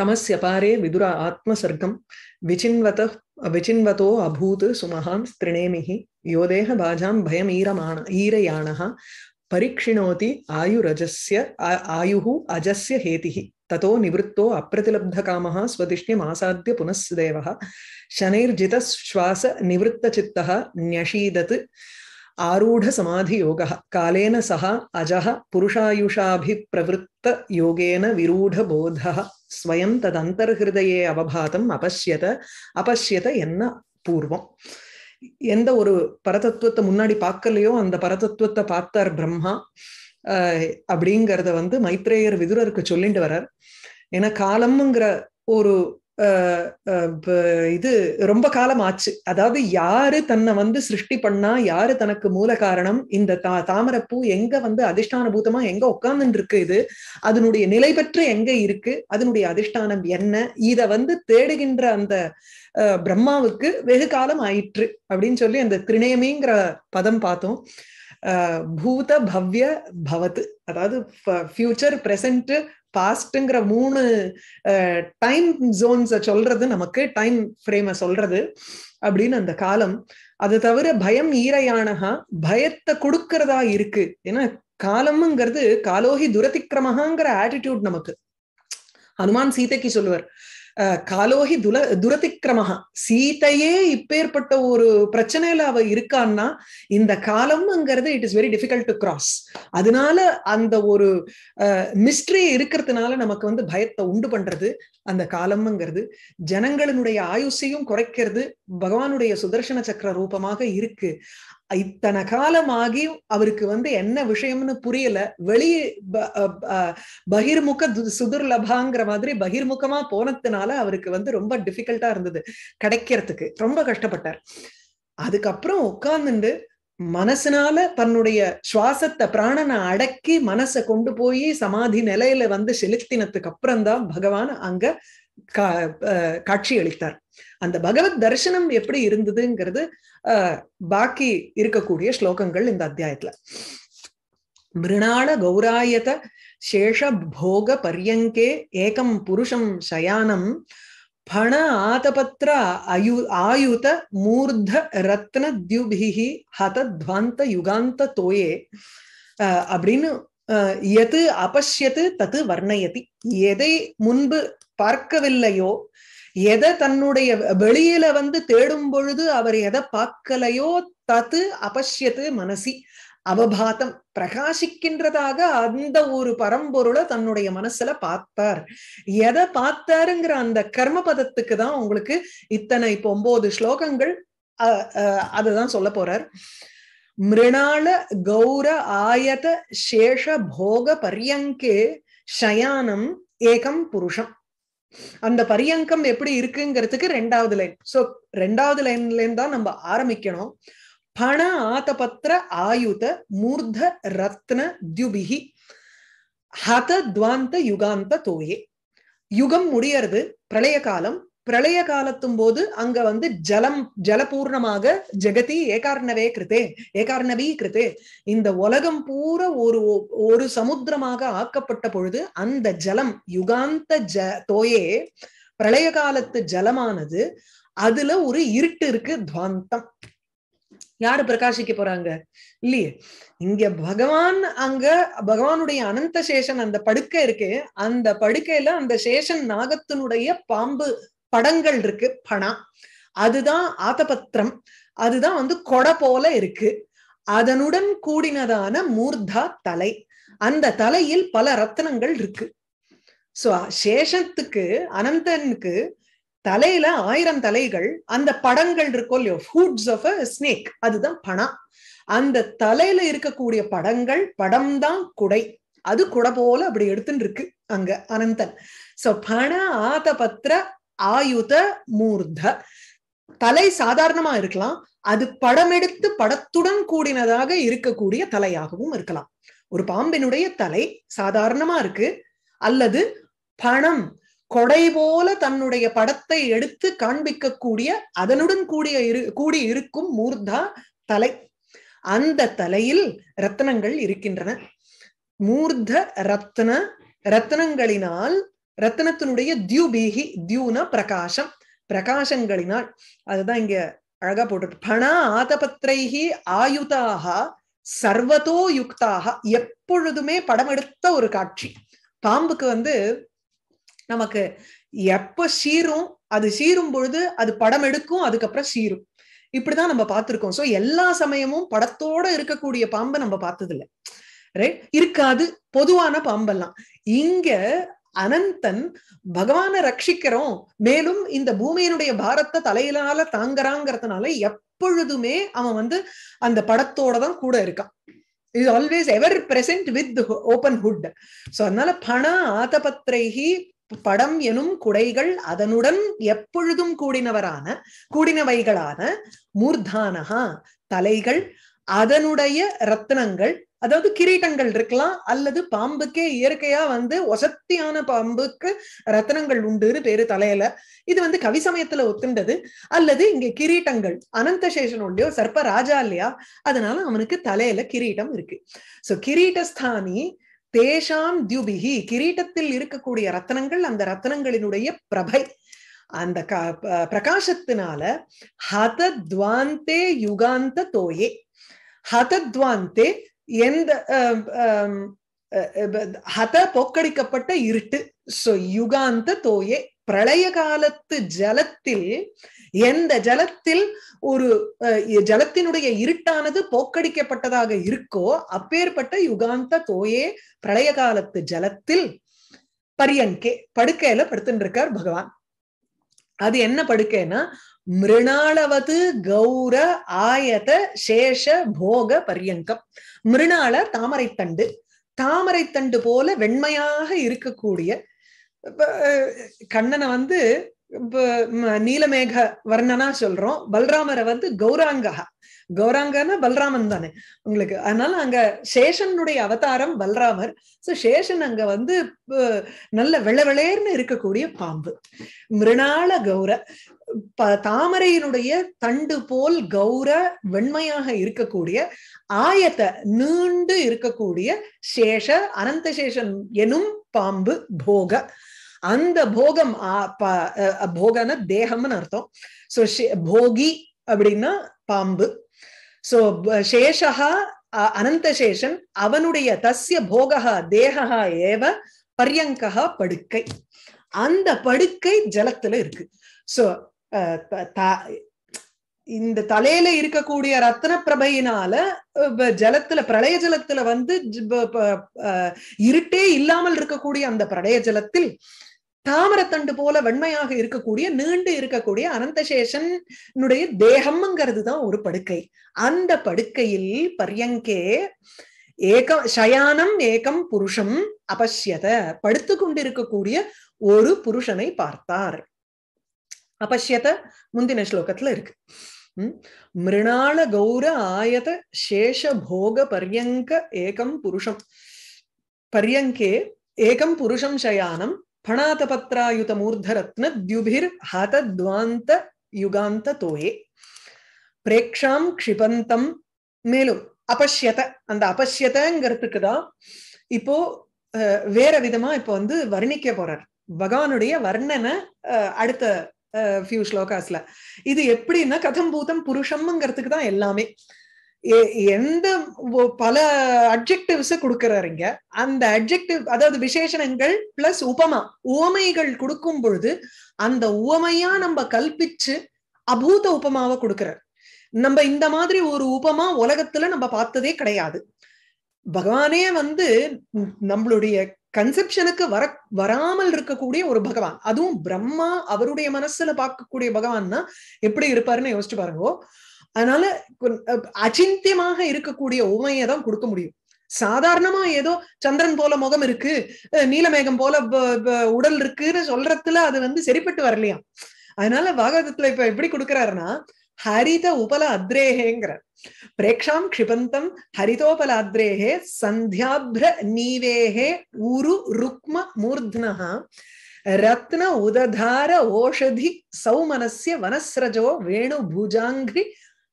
पारे विदुर आत्मसर्गम विचिन्वतः विचिन्वतो अभूत सुमहां स्त्रिणेमिः योदेह बाजां भयमीरमाण ईरयाणः परिक्षिणोति आयुरजस्य आयुः अजस्य हेतिः ततो निवृत्तो अप्रतिलब्धकामः स्वतिष्ण्यमासाद्य पुनस्देवः शनैर्जितश्वासनिवृत्तचित्तः न्यषीदत् आरूढसमाधियोगः कालेन सः अजः पुरुषायुषाभिप्रवृत्तयोगेन विरूढबोधः ஸ்வயம் தது அந்தர்ஹிருதயே அவபாதம் அபஷ்யத அபஷ்யத என்ன பூர்வம் எந்த ஒரு பரதத்துவத்தை முன்னாடி பார்க்கலையோ அந்த பரதத்துவத்தை பார்த்தார் பிரம்மா அப்படிங்கிறத வந்து மைத்ரேயர் விதுரருக்கு சொல்லிட்டு வர்றார் ஏன்னா காலம்ங்கிற ஒரு இது ரொம்ப காலம் ஆச்சு அதாவது யாரு தன்னை வந்து சிருஷ்டி பண்ணா யாரு தனக்கு மூல காரணம் இந்த தா தாமரப்பூ எங்க வந்து அதிஷ்டான பூதமா எங்க உட்கார்ந்துட்டு இருக்கு இது அதனுடைய நிலை பெற்று எங்க இருக்கு அதனுடைய அதிஷ்டானம் என்ன இத வந்து தேடுகின்ற அந்த பிரம்மாவுக்கு வெகு காலம் ஆயிற்று அப்படின்னு சொல்லி அந்த திரிணயமிங்கிற பதம் பார்த்தோம் பூத பவ்ய பவத் அதாவது ஃபியூச்சர் பிரசன்ட் பாஸ்ட்ங்கிற மூணு டைம் ஜோன்ஸை சொல்றது நமக்கு டைம் ஃப்ரேமை சொல்றது அப்படின்னு அந்த காலம் அது தவிர பயம் ஈரையானகா பயத்தை கொடுக்கறதா இருக்கு ஏன்னா காலமுங்கிறது காலோகி துரதிக்கிரமகாங்கிற ஆட்டிடியூட் நமக்கு ஹனுமான் சீதைக்கு சொல்லுவார் காலோஹி துல துரதிக்கிரமஹா சீதையே இப்பேற்பட்ட ஒரு பிரச்சனையில அவ இருக்கான்னா இந்த காலம்ங்கிறது it is very difficult to cross அதனால அந்த ஒரு மிஸ்ட்ரி இருக்கிறதுனால நமக்கு வந்து பயத்தை உண்டு பண்றது அந்த காலம்ங்கிறது ஜனங்களினுடைய ஆயுசையும் குறைக்கிறது பகவானுடைய சுதர்சன சக்கர ரூபமாக இருக்கு இத்தனை காலமாகி அவருக்கு வந்து என்ன விஷயம்னு புரியல வெளியே பகிர்முக சுதுர்லபாங்கிற மாதிரி பகிர்முகமா போனதுனால அவருக்கு வந்து ரொம்ப டிஃபிகல்ட்டா இருந்தது கிடைக்கிறதுக்கு ரொம்ப கஷ்டப்பட்டார் அதுக்கப்புறம் உட்கார்ந்துண்டு மனசுனால தன்னுடைய சுவாசத்தை பிராணனை அடக்கி மனசை கொண்டு போய் சமாதி நிலையில வந்து செலுத்தினதுக்கு அப்புறம்தான் பகவான் அங்க காட்சி அளித்தார் அந்த பகவத் தரிசனம் எப்படி இருந்ததுங்கிறது பாக்கி இருக்கக்கூடிய ஸ்லோகங்கள் இந்த அத்தியாயத்துல மிருணாள கௌராயத சேஷ போக பரியங்கே ஏகம் புருஷம் சயானம் பண ஆதபத்திர அயு ஆயுத மூர்த ரத்ன ஹத ஹதத்வாந்த யுகாந்த தோயே அப்படின்னு எது அபஷ்யத்து தத்து வர்ணயதி எதை முன்பு பார்க்கவில்லையோ எதை தன்னுடைய வெளியில வந்து தேடும் பொழுது அவர் எதை பார்க்கலையோ தத்து அபஷ்யத்து மனசி அவபாதம் பிரகாசிக்கின்றதாக அந்த ஒரு பரம்பொருளை தன்னுடைய மனசுல பார்த்தார் எதை பார்த்தாருங்கிற அந்த கர்ம பதத்துக்கு தான் உங்களுக்கு இத்தனை இப்போ ஒன்பது ஸ்லோகங்கள் அதுதான் சொல்ல போறார் மிருணால கௌர ஆயத சேஷ போக பரியங்கே ஷயானம் ஏகம் புருஷம் அந்த பரியங்கம் எப்படி இருக்குங்கிறதுக்கு ரெண்டாவது லைன் சோ ரெண்டாவது லைன்ல தான் நம்ம ஆரம்பிக்கணும் பண ஆதபத்திர ஆயுத மூர்த ரத்ன தியுபிகி ஹத துவாந்த யுகாந்த தோயே யுகம் முடியறது பிரளய காலம் பிரளய காலத்தும் போது அங்க வந்து ஜலம் ஜலபூர்ணமாக ஜெகதி ஏகார்ணவே கிருத்தே ஏகார்ணவி கிருத்தே இந்த உலகம் பூரா ஒரு ஒரு சமுத்திரமாக ஆக்கப்பட்ட பொழுது அந்த ஜலம் யுகாந்த ஜ தோயே பிரளய காலத்து ஜலமானது அதுல ஒரு இருட்டு இருக்கு துவாந்தம் யாரு பிரகாசிக்க போறாங்க இல்லையே இங்க பகவான் அங்க பகவானுடைய அனந்த சேஷன் அந்த படுக்கை இருக்கு அந்த படுக்கையில அந்த சேஷன் நாகத்தினுடைய பாம்பு படங்கள் இருக்கு பணம் அதுதான் ஆத்தபத்திரம் அதுதான் வந்து கொடை போல இருக்கு அதனுடன் கூடினதான மூர்தா தலை அந்த தலையில் பல ரத்தனங்கள் இருக்கு சோ சேஷத்துக்கு அனந்தனுக்கு தலையில ஆயிரம் தலைகள் அந்த படங்கள் இருக்கோ இல்லையோ ஃபுட்ஸ் ஆஃப் அ ஸ்னேக் அதுதான் பணம் அந்த தலையில இருக்கக்கூடிய படங்கள் படம் தான் குடை அது குடை போல அப்படி எடுத்துட்டு இருக்கு அங்க அனந்தன் சோ பண ஆத பத்திர ஆயுத மூர்த தலை சாதாரணமா இருக்கலாம் அது படமெடுத்து படத்துடன் கூடினதாக இருக்கக்கூடிய தலையாகவும் இருக்கலாம் ஒரு பாம்பினுடைய தலை சாதாரணமா இருக்கு அல்லது பணம் கொடை போல தன்னுடைய படத்தை எடுத்து காண்பிக்கக்கூடிய அதனுடன் கூடிய இரு கூடி இருக்கும் மூர்தா தலை அந்த தலையில் ரத்தனங்கள் இருக்கின்றன மூர்த ரத்ன ரத்னங்களினால் ரத்தனத்தினுடைய தியூபீகி தியூனா பிரகாசம் பிரகாசங்களினால் அதுதான் இங்க அழகா போட்டு பண ஆதபத்திரைகி ஆயுதாக சர்வதோ யுக்தாக எப்பொழுதுமே படம் எடுத்த ஒரு காட்சி பாம்புக்கு வந்து நமக்கு எப்ப சீரும் அது சீரும் பொழுது அது படம் எடுக்கும் அதுக்கப்புறம் சீரும் இப்படிதான் நம்ம பார்த்திருக்கோம் சோ எல்லா சமயமும் படத்தோட இருக்கக்கூடிய பாம்பை நம்ம பார்த்தது இல்லை ரைட் இருக்காது பொதுவான பாம்பெல்லாம் இங்க அனந்தன் பகவானை ரட்சிக்கிறோம் மேலும் இந்த பூமியினுடைய பாரத்தை தலையிலால தாங்குறாங்கிறதுனால எப்பொழுதுமே அவன் வந்து அந்த படத்தோட தான் கூட இருக்கான் is always ever present with open hood so அதனால பண ஆதபத்திரைகி படம் எனும் குடைகள் அதனுடன் எப்பொழுதும் கூடினவரான கூடினவைகளான மூர்தானகா தலைகள் அதனுடைய ரத்னங்கள் அதாவது கிரீட்டங்கள் இருக்கலாம் அல்லது பாம்புக்கே இயற்கையா வந்து ஒசத்தியான பாம்புக்கு ரத்தனங்கள் உண்டுன்னு பேரு தலையில இது வந்து கவி சமயத்துல ஒத்துண்டது அல்லது இங்க கிரீட்டங்கள் அனந்த சேஷனுடையோ சர்ப்ப ராஜா இல்லையா அதனால அவனுக்கு தலையில கிரீட்டம் இருக்கு சோ கிரீட்டஸ்தானி தேஷாம் தியுபிகி கிரீட்டத்தில் இருக்கக்கூடிய ரத்தனங்கள் அந்த ரத்தனங்களினுடைய பிரபை அந்த க பிரகாசத்தினால ஹதத்வாந்தே யுகாந்த தோயே ஹதத்வாந்தே எந்த ஹத போக்கடிக்கப்பட்ட இருட்டு சோ யுகாந்த தோயே பிரளய காலத்து ஜலத்தில் எந்த ஜலத்தில் ஒரு ஜலத்தினுடைய இருட்டானது போக்கடிக்கப்பட்டதாக இருக்கோ அப்பேற்பட்ட யுகாந்த தோயே பிரளய காலத்து ஜலத்தில் பரியன்கே படுக்கையில படுத்துட்டு இருக்கார் பகவான் அது என்ன படுக்கைன்னா மிருணாளவது கௌர ஆயத சேஷ போக பரியங்கம் மிருணாள தாமரைத்தண்டு தாமரைத்தண்டு போல வெண்மையாக இருக்கக்கூடிய கண்ணனை வந்து நீலமேக வர்ணனா சொல்றோம் பல்ராமரை வந்து கௌராங்கா கௌராங்கன்னா பல்ராமன் தானே உங்களுக்கு அதனால அங்க சேஷனுடைய அவதாரம் பல்ராமர் சோ சேஷன் அங்க வந்து நல்ல வெளேர்னு இருக்கக்கூடிய பாம்பு மிருணாள கௌர தாமரையினுடைய தண்டு போல் கௌர வெண்மையாக இருக்கக்கூடிய ஆயத்த நீண்டு இருக்கக்கூடிய சேஷ அனந்தசேஷன் எனும் பாம்பு போக அந்த போகம் போகன தேகம்னு அர்த்தம் சோ போகி அப்படின்னா பாம்பு சோ அனந்த அனந்தசேஷன் அவனுடைய தசிய போகா தேகா ஏவ பர்யங்கா படுக்கை அந்த படுக்கை ஜலத்துல இருக்கு சோ இந்த தலையில இருக்கக்கூடிய ரத்ன பிரபையினால ஜலத்துல பிரளய ஜலத்துல வந்து இருட்டே இல்லாமல் இருக்கக்கூடிய அந்த பிரளய ஜலத்தில் தாமரத்தண்டு போல வெண்மையாக இருக்கக்கூடிய நீண்டு இருக்கக்கூடிய அனந்தசேஷனுடைய தேகம்ங்கிறது தான் ஒரு படுக்கை அந்த படுக்கையில் பரியங்கே ஏக சயானம் ஏகம் புருஷம் அபஷ்யத படுத்து கொண்டிருக்கக்கூடிய ஒரு புருஷனை பார்த்தார் அபஷ்யத முந்தின ஸ்லோகத்துல இருக்கு மிருணாள கௌர ஆயத சேஷ போக பர்யங்க ஏகம் புருஷம் பர்யங்கே ஏகம் புருஷம் சயானம் பணாதபத்ராயுத மூர்தரத்ன தியுபிர் ஹதத்வாந்த யுகாந்த தோயே பிரேக்ஷாம் க்ஷிபந்தம் மேலும் அபஷ்யத அந்த அபஷ்யதங்கிறதுக்கு தான் இப்போ வேற விதமா இப்போ வந்து வர்ணிக்க போறார் பகவானுடைய வர்ணனை அடுத்த ஃபியூ ஸ்லோகாஸ்ல இது எப்படின்னா கதம் பூதம் புருஷம்ங்கிறதுக்கு தான் எல்லாமே எந்த பல அப்ஜெக்டிவ்ஸ இங்க அந்த அப்ஜெக்டிவ் அதாவது விசேஷணங்கள் பிளஸ் உபமா உவமைகள் கொடுக்கும் பொழுது அந்த உவமையா நம்ம கல்பிச்சு அபூத உபமாவை கொடுக்கிறார் நம்ம இந்த மாதிரி ஒரு உபமா உலகத்துல நம்ம பார்த்ததே கிடையாது பகவானே வந்து நம்மளுடைய கன்செப்ஷனுக்கு வர வராமல் இருக்கக்கூடிய ஒரு பகவான் அதுவும் பிரம்மா அவருடைய மனசுல பார்க்கக்கூடிய பகவான் எப்படி இருப்பாருன்னு யோசிச்சு பாருங்க அதனால அச்சிந்தியமாக இருக்கக்கூடிய உமையை தான் கொடுக்க முடியும் சாதாரணமா ஏதோ சந்திரன் போல முகம் இருக்கு நீலமேகம் போல உடல் இருக்குன்னு சொல்றதுல அது வந்து சரிப்பட்டு வரலையா அதனால பாகவதத்துல இப்ப எப்படி கொடுக்குறாருன்னா ஹரித உபல அத்ரேகேங்கிற பிரேக்ஷாம் கஷிபந்தம் ஹரிதோபல அத்ரேகே சந்தியாபிர நீவேகே உரு ருக்ம மூர்த்னஹா ரத்ன உததார ஓஷதி சௌமனசிய வனஸ்ரஜோ வேணு பூஜாங்கிரி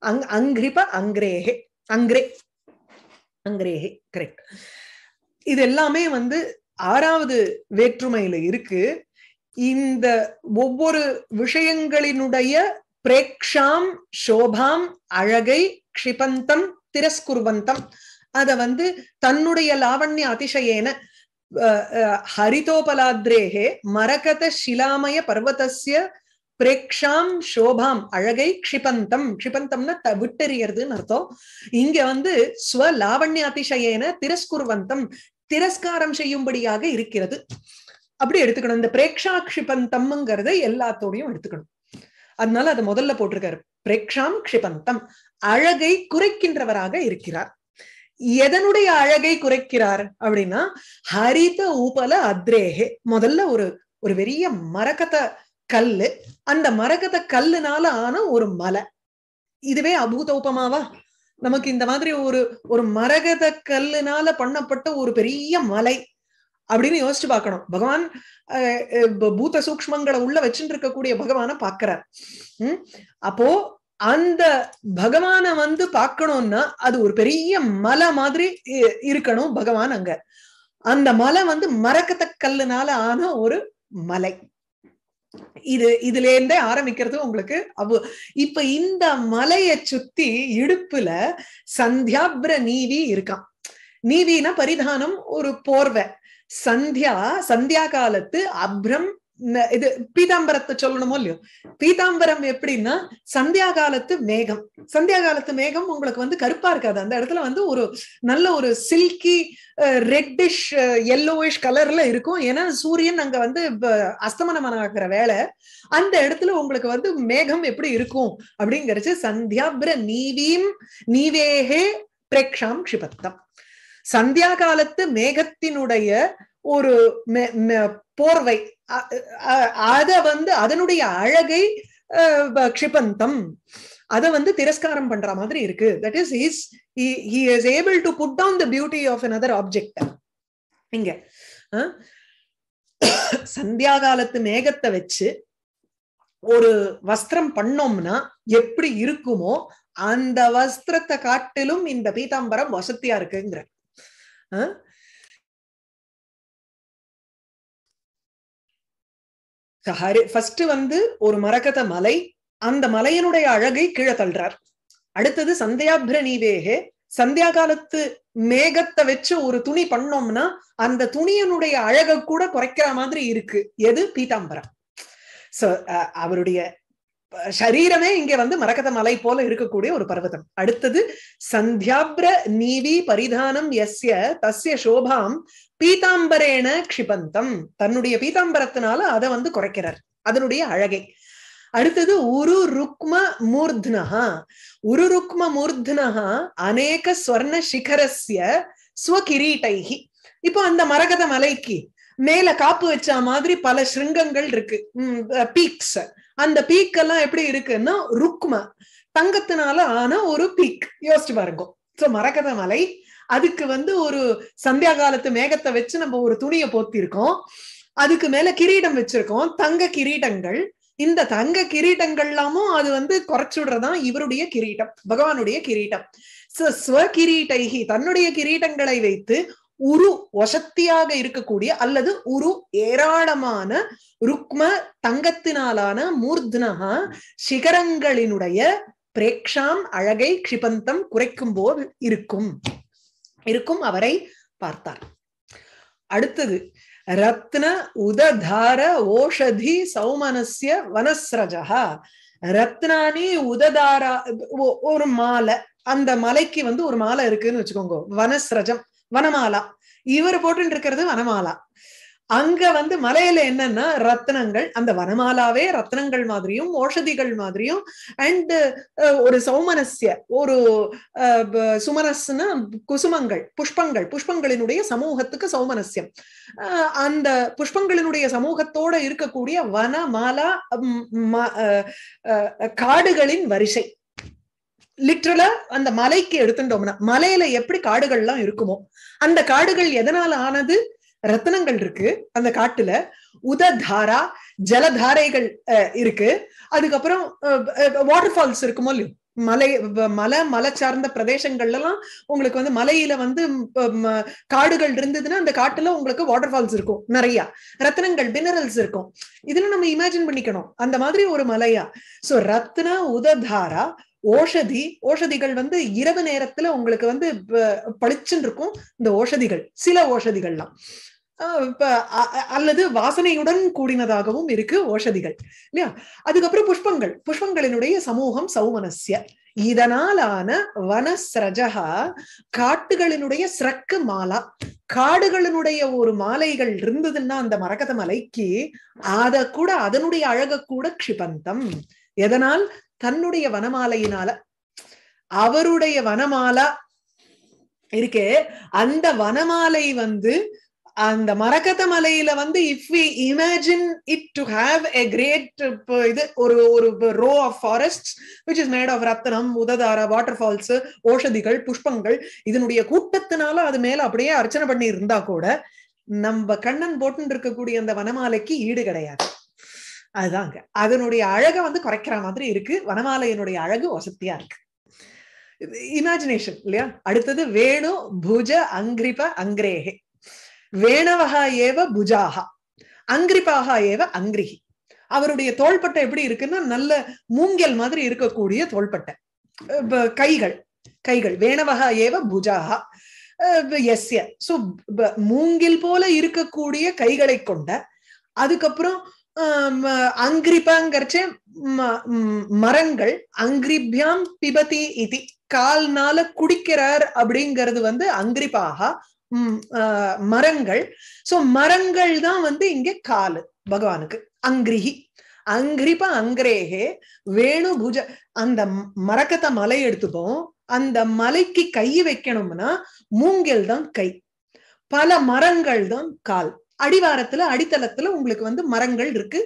அங் அங்கிரிப அங்கிரேகே அங்கிரே அங்கிரேகே கரெக்ட் இது எல்லாமே வந்து ஆறாவது வேற்றுமையில இருக்கு இந்த ஒவ்வொரு விஷயங்களினுடைய பிரேக்ஷாம் சோபாம் அழகை க்ஷிபந்தம் திரஸ்குர்வந்தம் அத வந்து தன்னுடைய லாவண்ய அதிசயேன ஹரிதோபலாத்ரேகே மரகத சிலாமய பர்வதசிய பிரேக்ஷாம் சோபாம் அழகை க்ஷிபந்தம் க்ஷிபந்தம்னா த விட்டெறியறதுன்னு அர்த்தம் இங்க வந்து ஸ்வ லாவண்ய அதிசயேன திரஸ்குர்வந்தம் திரஸ்காரம் செய்யும்படியாக இருக்கிறது அப்படி எடுத்துக்கணும் இந்த பிரேக்ஷா க்ஷிபந்தம்ங்கிறத எல்லாத்தோடையும் எடுத்துக்கணும் அதனால அதை முதல்ல போட்டிருக்காரு பிரேக்ஷாம் க்ஷிபந்தம் அழகை குறைக்கின்றவராக இருக்கிறார் எதனுடைய அழகை குறைக்கிறார் அப்படின்னா ஹரித ஊபல அத்ரேகே முதல்ல ஒரு ஒரு பெரிய மரகத கல்லு அந்த மரகத கல்லுனால ஆன ஒரு மலை இதுவே அபூத உபமாவா நமக்கு இந்த மாதிரி ஒரு ஒரு மரகத கல்லுனால பண்ணப்பட்ட ஒரு பெரிய மலை அப்படின்னு யோசிச்சு பார்க்கணும் பகவான் பூத்த சூக்மங்களை உள்ள வச்சுட்டு இருக்கக்கூடிய பகவான பாக்குறார் உம் அப்போ அந்த பகவான வந்து பார்க்கணும்னா அது ஒரு பெரிய மலை மாதிரி இருக்கணும் பகவான் அங்க அந்த மலை வந்து மரக்கத்தக்கல்லுனால ஆன ஒரு மலை இது இதுல இருந்தே ஆரம்பிக்கிறது உங்களுக்கு அவ்வ இப்ப இந்த மலைய சுத்தி இடுப்புல சந்தியாபிர நீவி இருக்கான் நீவினா பரிதானம் ஒரு போர்வை சந்தியா சந்தியா காலத்து அப்ரம் இது பீதாம்பரத்தை சொல்லணுமோ இல்லையோ பீதாம்பரம் எப்படின்னா சந்தியா காலத்து மேகம் சந்தியா காலத்து மேகம் உங்களுக்கு வந்து கருப்பா இருக்காது அந்த இடத்துல வந்து ஒரு நல்ல ஒரு சில்கி ரெட்டிஷ் எல்லோயிஷ் கலர்ல இருக்கும் ஏன்னா சூரியன் அங்க வந்து அஸ்தமனமானாக்குற வேலை அந்த இடத்துல உங்களுக்கு வந்து மேகம் எப்படி இருக்கும் சந்தியா சந்தியாபிர நீவீம் நீவேகே பிரேக்ஷாம் கஷிபத்தம் சந்தியா காலத்து மேகத்தினுடைய ஒரு போர்வை அத வந்து அதனுடைய அழகை க்ஷிபந்தம் அத வந்து திரஸ்காரம் பண்ற மாதிரி இருக்கு that is is he is able to put down the beauty of another object இங்க சந்தியா காலத்து மேகத்தை வச்சு ஒரு வஸ்திரம் பண்ணோம்னா எப்படி இருக்குமோ அந்த வஸ்திரத்தை காட்டிலும் இந்த பீதாம்பரம் வசதியா இருக்குங்கிற Hein ஃபர்ஸ்ட் வந்து ஒரு மரக்கத மலை அந்த மலையினுடைய அழகை கீழே தள்ளுறார் அடுத்தது சந்தியாபிர நீவேகே சந்தியா காலத்து மேகத்தை வச்சு ஒரு துணி பண்ணோம்னா அந்த துணியனுடைய அழகை கூட குறைக்கிற மாதிரி இருக்கு எது பீதாம்பரம் சோ அவருடைய சரீரமே இங்க வந்து மரகத மலை போல இருக்கக்கூடிய ஒரு பர்வதம் அடுத்தது சந்தியாபிர நீவி பரிதானம் எஸ்ய தஸ்ய சோபாம் பீதாம்பரேன க்ஷிபந்தம் தன்னுடைய பீதாம்பரத்தினால அதை வந்து குறைக்கிறார் அதனுடைய அழகை அடுத்தது உரு ருக்ம மூர்த்னஹா உரு ருக்ம மூர்த்னஹா அநேக ஸ்வர்ண சிகரஸ்ய ஸ்வகிரீட்டைகி இப்போ அந்த மரகத மலைக்கு மேல காப்பு வச்ச மாதிரி பல சிருங்கங்கள் இருக்கு பீக்ஸ் அந்த பீக் எல்லாம் எப்படி இருக்குன்னா ருக்ம தங்கத்தினால ஆன ஒரு பீக் யோசிச்சு பாருங்க சோ மரகத மலை அதுக்கு வந்து ஒரு சந்தியா காலத்து மேகத்தை வச்சு நம்ம ஒரு துணியை போத்திருக்கோம் அதுக்கு மேல கிரீடம் வச்சிருக்கோம் தங்க கிரீடங்கள் இந்த தங்க கிரீடங்கள்லாமும் அது வந்து குறைச்சுடுறதான் இவருடைய கிரீட்டம் பகவானுடைய கிரீட்டம் ஸ்வ கிரீட்டைகி தன்னுடைய கிரீட்டங்களை வைத்து உரு வசத்தியாக இருக்கக்கூடிய அல்லது உரு ஏராளமான ருக்ம தங்கத்தினாலான மூர்த்னஹா சிகரங்களினுடைய பிரேக்ஷாம் அழகை கஷிபந்தம் குறைக்கும் போல் இருக்கும் இருக்கும் அவரை பார்த்தார் அடுத்தது ரத்ன உததார ஓஷதி சௌமனசிய வனஸ்ரஜா ரத்னானி உததாரா ஒரு மாலை அந்த மலைக்கு வந்து ஒரு மாலை இருக்குன்னு வச்சுக்கோங்க வனஸ்ரஜம் வனமாலா இவர் போட்டு இருக்கிறது வனமாலா அங்க வந்து மலையில என்னன்னா ரத்னங்கள் அந்த வனமாலாவே ரத்னங்கள் மாதிரியும் ஓஷதிகள் மாதிரியும் அண்ட் ஒரு சௌமனசிய ஒரு சுமனஸ்னா குசுமங்கள் புஷ்பங்கள் புஷ்பங்களினுடைய சமூகத்துக்கு சௌமனசியம் அந்த புஷ்பங்களினுடைய சமூகத்தோட இருக்கக்கூடிய வனமாலா காடுகளின் வரிசை லிட்ரலா அந்த மலைக்கு எடுத்துட்டோம்னா மலையில எப்படி காடுகள் எல்லாம் இருக்குமோ அந்த காடுகள் எதனால ஆனது ரத்தனங்கள் இருக்கு அந்த காட்டுல உததாரா ஜலதாரைகள் இருக்கு அதுக்கப்புறம் வாட்டர் ஃபால்ஸ் இருக்குமோ இல்லையோ மலை மலை மலை சார்ந்த பிரதேசங்கள்ல எல்லாம் உங்களுக்கு வந்து மலையில வந்து காடுகள் இருந்ததுன்னா அந்த காட்டுல உங்களுக்கு வாட்டர் ஃபால்ஸ் இருக்கும் நிறைய ரத்னங்கள் மினரல்ஸ் இருக்கும் இதுல நம்ம இமேஜின் பண்ணிக்கணும் அந்த மாதிரி ஒரு மலையா சோ ரத்னா உததாரா ஓஷதி ஓஷதிகள் வந்து இரவு நேரத்துல உங்களுக்கு வந்து பளிச்சுன்னு இருக்கும் இந்த ஓஷதிகள் சில ஓஷதிகள்லாம் அல்லது வாசனையுடன் கூடினதாகவும் இருக்கு ஓஷதிகள் இல்லையா அதுக்கப்புறம் புஷ்பங்கள் புஷ்பங்களினுடைய சமூகம் சௌமனசிய இதனாலான வனஸ்ரஜகா காட்டுகளினுடைய சிறக்கு மாலா காடுகளினுடைய ஒரு மாலைகள் இருந்ததுன்னா அந்த மரகத மலைக்கு அத கூட அதனுடைய அழக கூட க்ஷிபந்தம் எதனால் தன்னுடைய வனமாலையினால அவருடைய வனமாலா இருக்கு அந்த வனமாலை வந்து அந்த மரக்கத மலையில வந்து if we imagine it to have a great இது ஒரு ஒரு row of forest which is made of ரத்தனம் உததார வாட்டர் ஃபால்ஸ் ஓஷதிகள் புஷ்பங்கள் இதனுடைய கூட்டத்தினால அது மேல அப்படியே அர்ச்சனை பண்ணி இருந்தா கூட நம்ம கண்ணன் போட்டுன்னு இருக்கக்கூடிய அந்த வனமாலைக்கு ஈடு கிடையாது அதுதாங்க அதனுடைய அழகை வந்து குறைக்கிற மாதிரி இருக்கு வனமாலையினுடைய அழகு வசதியா இருக்கு இமேஜினேஷன் இல்லையா அடுத்தது வேணு புஜ அங்கிரிப அங்கிரேகே வேணவகா ஏவ புஜாகா அங்கிரிப்பாக ஏவ அங்கிரிகி அவருடைய தோள்பட்டை எப்படி இருக்குன்னா நல்ல மூங்கல் மாதிரி இருக்கக்கூடிய தோள்பட்டை கைகள் கைகள் வேணவகா ஏவ புஜாகா எஸ்ய சோ மூங்கில் போல இருக்கக்கூடிய கைகளை கொண்ட அதுக்கப்புறம் அங்கிரிபாங்கிறச்சே மரங்கள் அங்கிரிபியாம் பிபதி இது கால்னால குடிக்கிறார் அப்படிங்கிறது வந்து அங்கிரிபாகா மரங்கள் சோ மரங்கள் தான் வந்து இங்க காலு பகவானுக்கு அங்கிரிஹி அங்கிரிப அங்கிரேகே வேணு புஜ அந்த மரக்கத்தை மலை எடுத்துப்போம் அந்த மலைக்கு கை வைக்கணும்னா மூங்கில் தான் கை பல மரங்கள் தான் கால் அடிவாரத்துல அடித்தளத்துல உங்களுக்கு வந்து மரங்கள் இருக்கு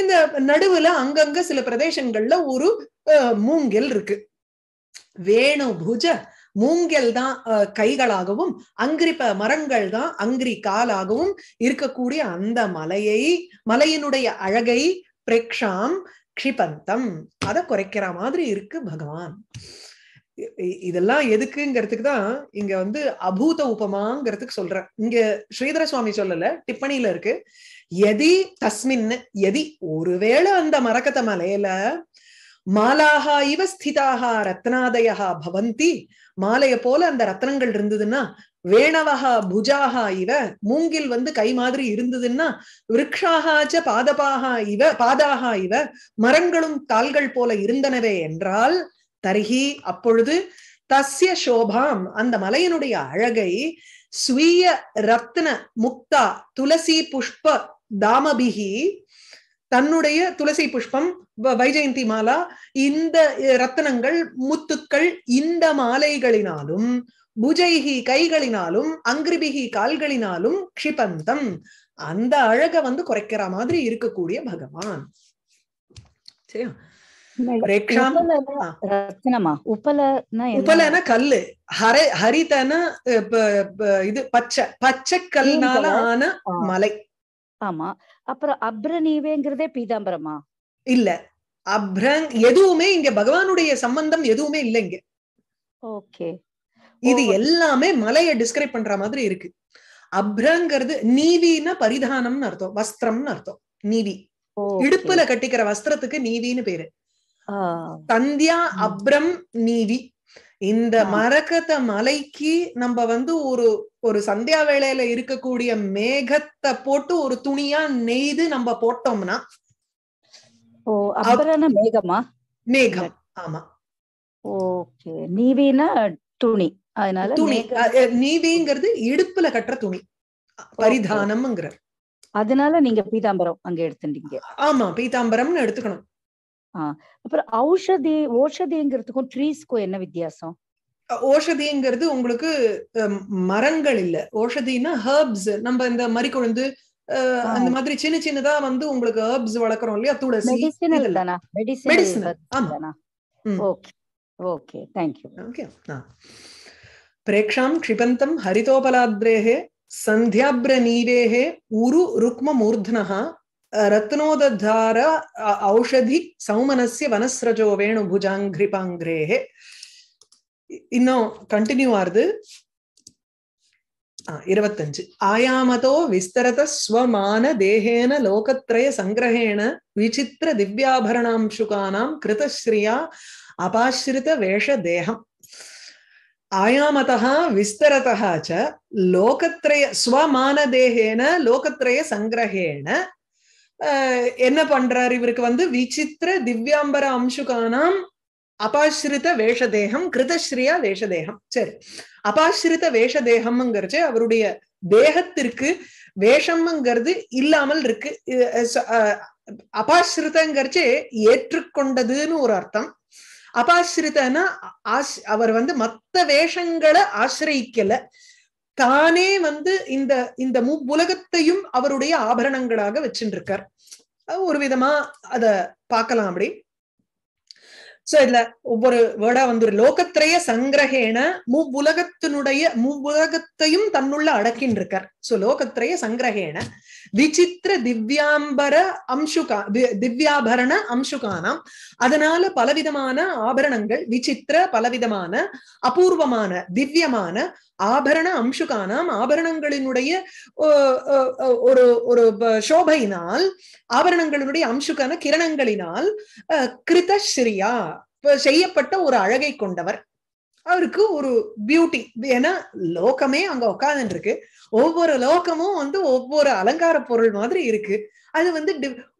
இந்த நடுவுல அங்கங்க சில பிரதேசங்கள்ல ஒரு மூங்கில் இருக்கு வேணு பூஜ மூங்கல் தான் கைகளாகவும் ப மரங்கள் தான் அங்கிரி காலாகவும் இருக்கக்கூடிய அந்த மலையை மலையினுடைய அழகை பிரேக்ஷாம் க்ஷிபந்தம் அதை குறைக்கிற மாதிரி இருக்கு பகவான் இதெல்லாம் எதுக்குங்கிறதுக்கு தான் இங்க வந்து அபூத உபமாங்கிறதுக்கு சொல்றேன் இங்க ஸ்ரீதர சுவாமி சொல்லல டிப்பணியில இருக்கு எதி தஸ்மின் எதி ஒருவேளை அந்த மரக்கத்த மலையில மாலாக இவ ஸ்திதாக ரத்னாதயா பவந்தி மாலைய போல அந்த ரத்னங்கள் இருந்ததுன்னா வேணவகா புஜாகா இவ மூங்கில் வந்து கை மாதிரி இருந்ததுன்னா விரக்ஷாகாச்ச பாதபாகா இவ பாதாகா இவ மரங்களும் கால்கள் போல இருந்தனவே என்றால் தருகி அப்பொழுது தஸ்ய சோபாம் அந்த மலையினுடைய அழகை ஸ்வீய ரத்ன முக்தா துளசி புஷ்ப தாமபிகி தன்னுடைய துளசி புஷ்பம் வைஜெயந்தி மாலா இந்த ரத்தனங்கள் முத்துக்கள் இந்த மாலைகளினாலும் புஜைகி கைகளினாலும் அங்கிரிபிகி கால்களினாலும் கஷிபந்தம் அந்த அழக வந்து குறைக்கிற மாதிரி இருக்கக்கூடிய பகவான் சரியா கல்லு ஹரி ஹரிதனா இது பச்சை பச்சை கல்னால ஆன மலை ஆமா அப்புறம் அப்ரநீவேங்கிறதே பீதாம்பரமா இல்ல அப்ரங் எதுவுமே இங்க பகவானுடைய சம்பந்தம் எதுவுமே இல்ல இங்க ஓகே இது எல்லாமே மலைய டிஸ்கிரைப் பண்ற மாதிரி இருக்கு அப்ரங்கிறது நீவினா பரிதானம்னு அர்த்தம் வஸ்திரம்னு அர்த்தம் நீவி இடுப்புல கட்டிக்கிற வஸ்திரத்துக்கு நீவின்னு பேரு தந்தியா அப்ரம் நீவி இந்த மரகத மலைக்கு நம்ம வந்து ஒரு ஒரு சந்தியா வேளையில இருக்கக்கூடிய மேகத்தை போட்டு ஒரு துணியா நெய்து நம்ம போட்டோம்னா மேகமா மேகம் ஆமா ஓகே நீவினா துணி அதனால துணி நீவிங்கிறது இடுப்புல கட்டுற துணி பரிதானம்ங்கிற அதனால நீங்க பீதாம்பரம் அங்க எடுத்துட்டீங்க ஆமா பீதாம்பரம்னு எடுத்துக்கணும் அப்புறம் ஔஷதி ஓஷதிங்கிறதுக்கும் ட்ரீஸ்க்கும் என்ன வித்தியாசம் ஓஷதிங்கிறது உங்களுக்கு மரங்கள் இல்ல ஓஷதினா ஹர்ப்ஸ் நம்ம இந்த மறி கொழுந்து அந்த மாதிரி சின்ன சின்னதா வந்து உங்களுக்கு ஹர்ப்ஸ் வளர்க்குறோம் இல்லையா துளசி மெடிசினல் தானா medicinal okay okay thank you okay प्रेक्षां क्षिपन्तं हरितोपलाद्रेः உரு ருக்ம மூர்த்னஹா ರತ್ನೋದಾರ ಔಷಧಿ ಸೌಮನಸ್ಯ ವನಸ್ರಜೋ ವೇಣು ಭುಜಾಂಘ್ರಿಪಾಂಘ್ರೇಹ இன்னும் கண்டினியூ ஆறுது இருபத்தஞ்சு ஆயாமதோ விஸ்தரத ஸ்வமான தேகேன லோகத்ரய சங்கிரகேண விசித்திர திவ்யாபரணாம்சுகானாம் கிருதஸ்ரீயா அபாஸ்ரித வேஷ தேகம் ஆயாமதா விஸ்தரதா ச லோகத்ரய ஸ்வமான தேகேன லோகத்ரய சங்கிரகேண என்ன பண்றாரு இவருக்கு வந்து விசித்திர திவ்யாம்பர அம்சுகானாம் அபாசிரித வேஷதேகம் கிருதஸ்ரீயா வேஷதேகம் சரி அபாசிரித வேஷதேகம்ங்கிறச்சு அவருடைய தேகத்திற்கு வேஷம்ங்கிறது இல்லாமல் இருக்கு அபாசிரிதங்கிறச்சு ஏற்றுக்கொண்டதுன்னு ஒரு அர்த்தம் அபாசிரிதனா ஆஸ் அவர் வந்து மத்த வேஷங்களை ஆசிரியிக்கல தானே வந்து இந்த இந்த உலகத்தையும் அவருடைய ஆபரணங்களாக வச்சுருக்கார் ஒரு விதமா அத பார்க்கலாம் அப்படி சோ இதுல ஒவ்வொரு வேர்டா வந்து லோகத்திரைய சங்கிரகேன முலகத்தினுடைய முலகத்தையும் தன்னுள்ள அடக்கின் இருக்கார் சோ லோகத்திரைய சங்கிரகேன விசித்திர திவ்யாம்பர அம்சுகா திவ்யாபரண அம்சுகானாம் அதனால பலவிதமான ஆபரணங்கள் விசித்திர பலவிதமான அபூர்வமான திவ்யமான ஆபரண அம்சுகானாம் ஆபரணங்களினுடைய ஒரு ஒரு சோபையினால் ஆபரணங்களினுடைய அம்சுக்கான கிரணங்களினால் கிருத ஸ்ரீயா செய்யப்பட்ட ஒரு அழகை கொண்டவர் அவருக்கு ஒரு பியூட்டி ஏன்னா லோகமே அங்க உட்காந்துருக்கு ஒவ்வொரு லோகமும் வந்து ஒவ்வொரு அலங்கார பொருள் மாதிரி இருக்கு அது வந்து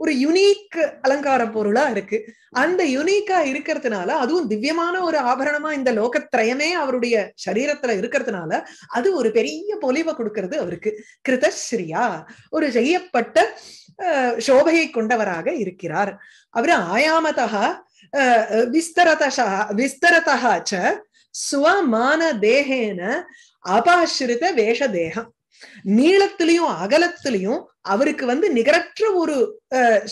ஒரு யுனீக் அலங்கார பொருளா இருக்கு அந்த யுனீக்கா இருக்கிறதுனால அதுவும் திவ்யமான ஒரு ஆபரணமா இந்த லோகத்திரயமே அவருடைய சரீரத்துல இருக்கிறதுனால அது ஒரு பெரிய பொலிவை கொடுக்கறது அவருக்கு கிருதஸ்ரீயா ஒரு செய்யப்பட்ட சோபையை கொண்டவராக இருக்கிறார் அவர் ஆயாமதா விஸ்தரதா விஸ்தரதா சுவமான தேகேன அபாஷ்ரித வேஷ தேகம் நீளத்திலையும் அகலத்திலையும் அவருக்கு வந்து நிகரற்ற ஒரு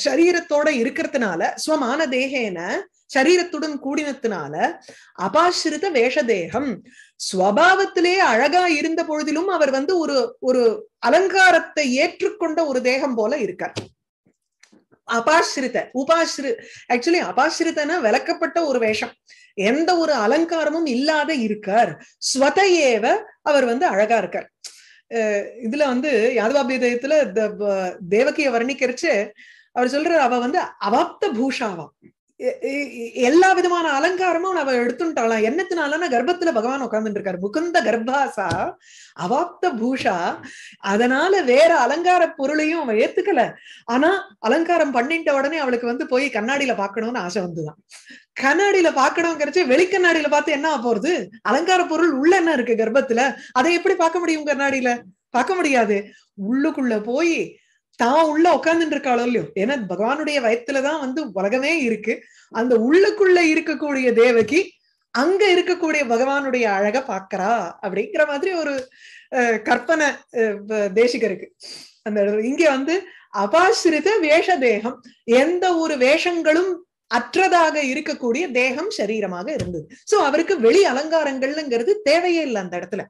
சரீரத்தோட இருக்கிறதுனால சுவமான தேகேன சரீரத்துடன் கூடினத்தினால அபாசிரித வேஷதேகம் ஸ்வபாவத்திலே அழகா இருந்த பொழுதிலும் அவர் வந்து ஒரு ஒரு அலங்காரத்தை ஏற்றுக்கொண்ட ஒரு தேகம் போல இருக்கார் அபாசிரித உபாசிரி ஆக்சுவலி அபாசிரிதனா விளக்கப்பட்ட ஒரு வேஷம் எந்த ஒரு அலங்காரமும் இல்லாத இருக்கார் ஸ்வத ஏவ அவர் வந்து அழகா இருக்கார் இதுல வந்து யாதவாபிதயத்துல தேவகிய வர்ணிக்கிறச்சு அவர் சொல்ற அவ வந்து அவாப்த பூஷாவாம் எல்லா விதமான அலங்காரமும் அவ எடுத்துட்டாளாம் என்னத்தினாலன்னா கர்ப்பத்துல பகவான் உட்கார்ந்துட்டு இருக்காரு முகுந்த கர்ப்பாசா அவாப்த பூஷா அதனால வேற அலங்கார பொருளையும் அவன் ஏத்துக்கல ஆனா அலங்காரம் பண்ணிட்ட உடனே அவளுக்கு வந்து போய் கண்ணாடியில பாக்கணும்னு ஆசை வந்துதான் கண்ணாடியில பாக்கணுங்கிறச்சு வெளிக்கண்ணாடியில பார்த்து என்ன போறது அலங்கார பொருள் உள்ள என்ன இருக்கு கர்ப்பத்துல அதை எப்படி பார்க்க முடியும் கண்ணாடியில பார்க்க முடியாது உள்ளுக்குள்ள போய் தான் உள்ள உட்கார்ந்துட்டு இருக்காளோ இல்லையோ ஏன்னா பகவானுடைய வயத்துலதான் வந்து உலகமே இருக்கு அந்த உள்ளுக்குள்ள இருக்கக்கூடிய தேவகி அங்க இருக்கக்கூடிய பகவானுடைய அழக பாக்குறா அப்படிங்கிற மாதிரி ஒரு கற்பனை தேசிகருக்கு அந்த இங்க வந்து அபாசிரித வேஷ தேகம் எந்த ஒரு வேஷங்களும் அற்றதாக இருக்கக்கூடிய தேகம் சரீரமாக இருந்தது சோ அவருக்கு வெளி அலங்காரங்கள்ங்கிறது தேவையே இல்லை அந்த இடத்துல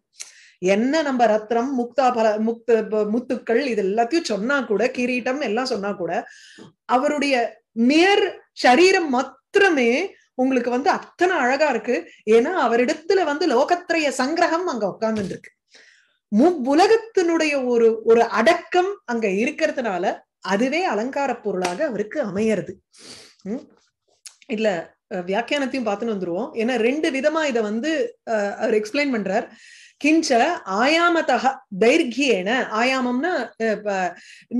என்ன நம்ம ரத்னம் முக்தா பல முக்த முத்துக்கள் இது எல்லாத்தையும் சொன்னா கூட கிரீட்டம் எல்லாம் சொன்னா கூட அவருடைய மேர் சரீரம் மாத்திரமே உங்களுக்கு வந்து அத்தனை அழகா இருக்கு ஏன்னா அவரிடத்துல வந்து லோகத்திரைய சங்கிரகம் அங்க உட்கார்ந்துருக்கு இருக்கு முவ்வுலகத்தினுடைய ஒரு ஒரு அடக்கம் அங்க இருக்கிறதுனால அதுவே அலங்கார பொருளாக அவருக்கு அமையறது இல்ல வியாக்கியானத்தையும் பார்த்துன்னு வந்துருவோம் ஏன்னா ரெண்டு விதமா இதை வந்து அவர் எக்ஸ்பிளைன் பண்றார் கிஞ்ச ஆயாமத்தக தைர்கியேன ஆயாமம்னா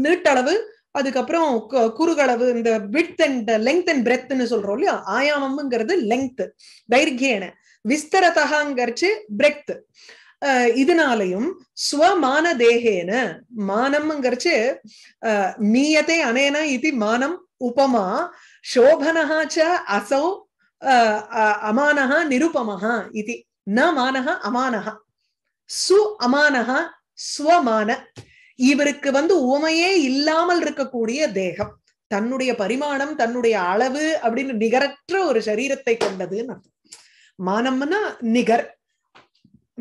நீட்டளவு அதுக்கப்புறம் குறுகளவு இந்த விட் அண்ட் லெங்த் அண்ட் பிரெத்னு சொல்றோம் இல்லையா ஆயாமம்ங்கிறது லெங்த் தைர்கேன விஸ்தரதகாங்கரிச்சு பிரெத் இதனாலையும் ஸ்வமான தேகேன மானம்ங்கிறச்சு மீயத்தை அனேன இது மானம் உபமா சோபனஹாச்ச அசௌ அமானஹா நிருபமஹா இது ந மானஹா அமானஹா சு அமானஹா ஸ்வமான இவருக்கு வந்து உமையே இல்லாமல் இருக்கக்கூடிய தேகம் தன்னுடைய பரிமாணம் தன்னுடைய அளவு அப்படின்னு நிகரற்ற ஒரு சரீரத்தை கொண்டதுன்னு மானம்னா நிகர்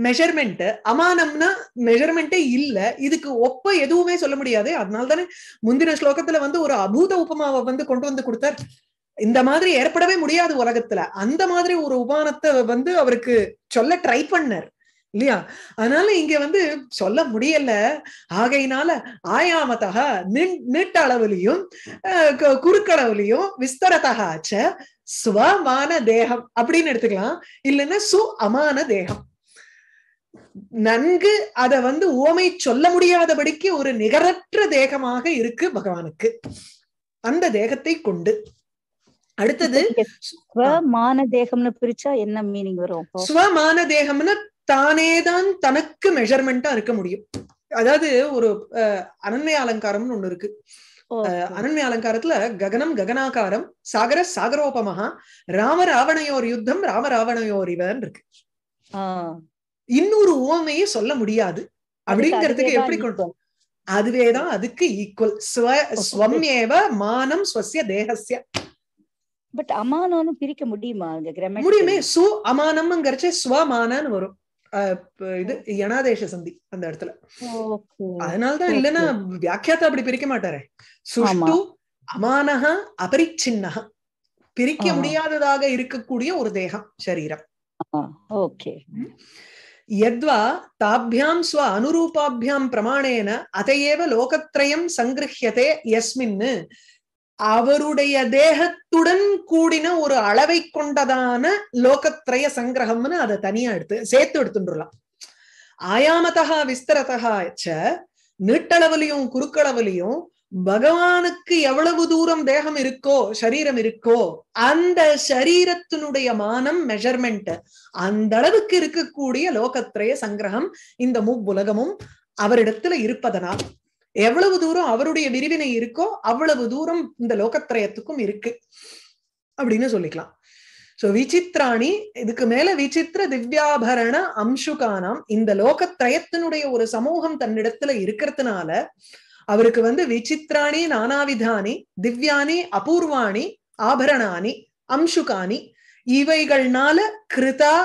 மெஷர்மெண்ட் அமானம்னா மெஷர்மெண்டே இல்ல இதுக்கு ஒப்ப எதுவுமே சொல்ல முடியாது அதனால தானே முந்தின ஸ்லோகத்துல வந்து ஒரு அபூத உபமாவை வந்து கொண்டு வந்து கொடுத்தார் இந்த மாதிரி ஏற்படவே முடியாது உலகத்துல அந்த மாதிரி ஒரு உபமானத்தை வந்து அவருக்கு சொல்ல ட்ரை பண்ணார் இல்லையா அதனால இங்க வந்து சொல்ல முடியல ஆகையினால ஆயாமத்தக நின் அளவுலையும் குறுக்களவுலையும் ஆச்ச சுவமான தேகம் அப்படின்னு எடுத்துக்கலாம் இல்லைன்னா சு அமான தேகம் நன்கு அத வந்து ஓமை சொல்ல முடியாதபடிக்கு ஒரு நிகரற்ற தேகமாக இருக்கு பகவானுக்கு அந்த தேகத்தை கொண்டு அடுத்தது தேகம்னு பிரிச்சா என்ன மீனிங் வரும் ஸ்வமான தேகம்னா தானேதான் தனக்கு மெஷர்மெண்டா இருக்க முடியும் அதாவது ஒரு அனன்மை அலங்காரம்னு ஒண்ணு இருக்கு அனன்ய அலங்காரத்துல ககனம் ககனாகாரம் சாகர சாகரோபமஹா ராம ராவணையோர் யுத்தம் ராம ராவணையோர் இவன் இருக்கு இன்னொரு ஓமையை சொல்ல முடியாது அப்படிங்கிறதுக்கு எப்படி கொடுத்தோம் அதுவேதான் அதுக்கு ஈக்குவல் ஸ்வம்யேவ மானம் ஸ்வசிய தேகசிய பட் அமானம்னு பிரிக்க முடியுமா முடியுமே சு அமானம்ங்கிறச்சு ஸ்வமானன்னு வரும் இது யனாதேச சந்தி அந்த இடத்துல அதனாலதான் இல்லைன்னா வியாக்கியாத்த அப்படி பிரிக்க மாட்டாரு சுஷ்டு அமானக அபரிச்சின்னக பிரிக்க முடியாததாக இருக்கக்கூடிய ஒரு தேகம் சரீரம் யத்வா தாபியாம் ஸ்வ அனுரூபாபியாம் பிரமாணேன அதையேவ லோகத்ரயம் சங்கிருஹியதே எஸ்மின்னு அவருடைய தேகத்துடன் கூடின ஒரு அளவை கொண்டதான லோகத்ரய சங்கிரகம்னு அதை தனியா எடுத்து சேர்த்து எடுத்துட்டுலாம் ஆயாமதா விஸ்தரதாச்ச நீட்டளவுலையும் குறுக்களவுலையும் பகவானுக்கு எவ்வளவு தூரம் தேகம் இருக்கோ சரீரம் இருக்கோ அந்த சரீரத்தினுடைய மானம் மெஷர்மெண்ட் அந்த அளவுக்கு இருக்கக்கூடிய லோகத்ரய சங்கிரகம் இந்த முப்புலகமும் அவரிடத்துல இருப்பதனால் எவ்வளவு தூரம் அவருடைய விரிவினை இருக்கோ அவ்வளவு தூரம் இந்த லோகத்திரயத்துக்கும் இருக்கு அப்படின்னு சொல்லிக்கலாம் சோ விசித்ராணி இதுக்கு மேல விசித்திர திவ்யாபரண அம்சுகானாம் இந்த லோகத்திரயத்தினுடைய ஒரு சமூகம் தன்னிடத்துல இருக்கிறதுனால அவருக்கு வந்து விசித்ராணி நானாவிதானி திவ்யானி அபூர்வாணி ஆபரணானி அம்சுகானி இவைகள்னால கிருதா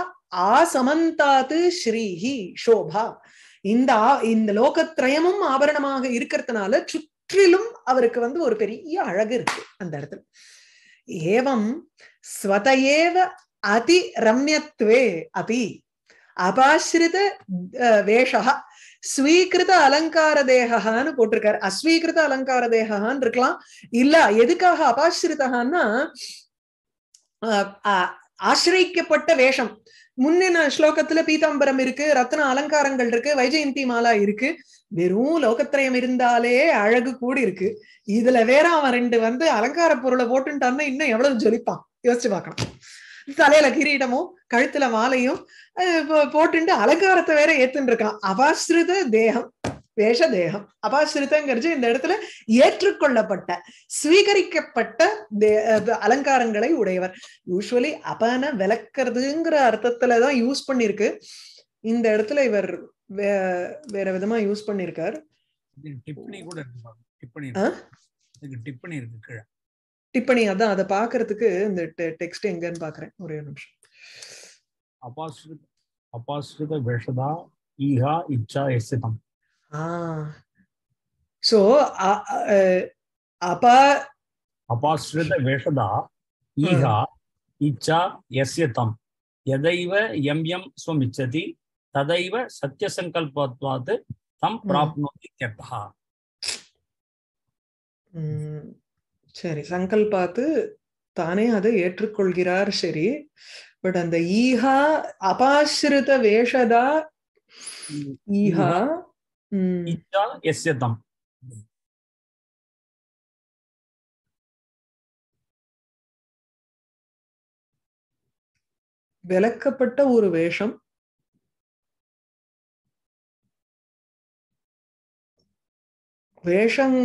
ஆசமந்தாத்து ஸ்ரீஹி சோபா இந்த இந்த லோகத்திரயமும் ஆபரணமாக இருக்கிறதுனால சுற்றிலும் அவருக்கு வந்து ஒரு பெரிய அழகு இருக்கு அந்த இடத்துல ஏவம் ஸ்வதையேவ அதி ரம்யத்வே அபி அபாசிரித வேஷா ஸ்வீகிருத அலங்கார தேகான்னு போட்டிருக்காரு அஸ்வீகிருத அலங்கார தேகான்னு இருக்கலாம் இல்ல எதுக்காக அபாசிரிதான்னா ஆசிரியக்கப்பட்ட வேஷம் முன்னின ஸ்லோகத்துல பீதாம்பரம் இருக்கு ரத்ன அலங்காரங்கள் இருக்கு வைஜெயந்தி மாலா இருக்கு வெறும் லோகத்திரயம் இருந்தாலே அழகு கூடி இருக்கு இதுல வேற அவன் ரெண்டு வந்து அலங்கார பொருளை போட்டுட்டான்னா இன்னும் எவ்வளவு ஜொலிப்பான் யோசிச்சு பாக்கலாம் தலையில கிரீடமும் கழுத்துல மாலையும் போட்டுட்டு அலங்காரத்தை வேற ஏத்துன்னு இருக்கான் அவாஸ்ருத தேகம் வேஷதேகம் அபாசிரிதங்கிறது இந்த இடத்துல ஏற்றுக்கொள்ளப்பட்ட ஸ்வீகரிக்கப்பட்ட அலங்காரங்களை உடையவர் யூஸ்வலி அபன விளக்குறதுங்கிற அர்த்தத்துலதான் யூஸ் பண்ணிருக்கு இந்த இடத்துல இவர் வே வேற விதமா யூஸ் பண்ணிருக்கார் டிப்பணி கூட இருக்கு டிப்பணி அதான் அதை பாக்குறதுக்கு இந்த டெக்ஸ்ட் எங்கன்னு பாக்குறேன் ஒரே நிமிஷம் அபாஸ்ருத அபாஸ்ருத வேஷதா ஈஹா இச்சா எசிதம் సో అప అపాశ్రిత வேஷதா ఈహ ఇచ్చా ఎస్య తం యదైవ ఎం ఎం స్వమిచ్చతి తదైవ సత్యసంకల్పత్వాత్ తం ప్రాప్నోతి త్యర్థః சரி சங்கல்பாத்து தானே அதை ஏற்றுக்கொள்கிறார் சரி பட் அந்த ஈஹா வேஷதா ஈஹா இச்சா hmm. எஸ்ய விளக்கப்பட்ட ஒரு வேஷம் வேஷங்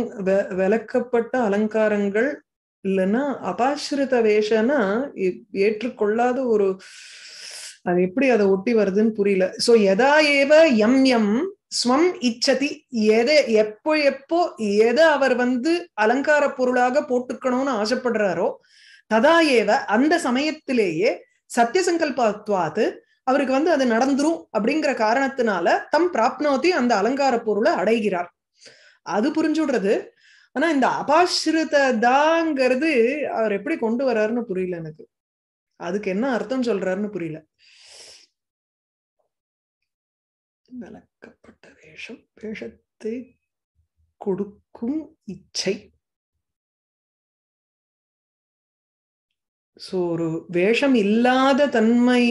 விளக்கப்பட்ட அலங்காரங்கள் இல்லைன்னா அபாசிரித வேஷனா ஏற்றுக்கொள்ளாத ஒரு அது எப்படி அதை ஒட்டி வருதுன்னு புரியல சோ எதா ஏவ எம் எம் ஸ்வம் இச்சதி எதை எப்போ எப்போ எதை அவர் வந்து அலங்கார பொருளாக போட்டுக்கணும்னு ஆசைப்படுறாரோ ததா ஏவ அந்த சமயத்திலேயே சத்தியசங்கல்பாத்து அவருக்கு வந்து அது நடந்துரும் அப்படிங்கிற காரணத்தினால தம் பிராப்னோத்தி அந்த அலங்கார பொருளை அடைகிறார் அது புரிஞ்சுடுறது ஆனா இந்த அபாஸ்ருதாங்கிறது அவர் எப்படி கொண்டு வர்றாருன்னு புரியல எனக்கு அதுக்கு என்ன அர்த்தம் சொல்றாருன்னு புரியல கொடுக்கப்பட்ட வேஷம் வேஷத்தை கொடுக்கும் இச்சை சோ ஒரு வேஷம் இல்லாத தன்மை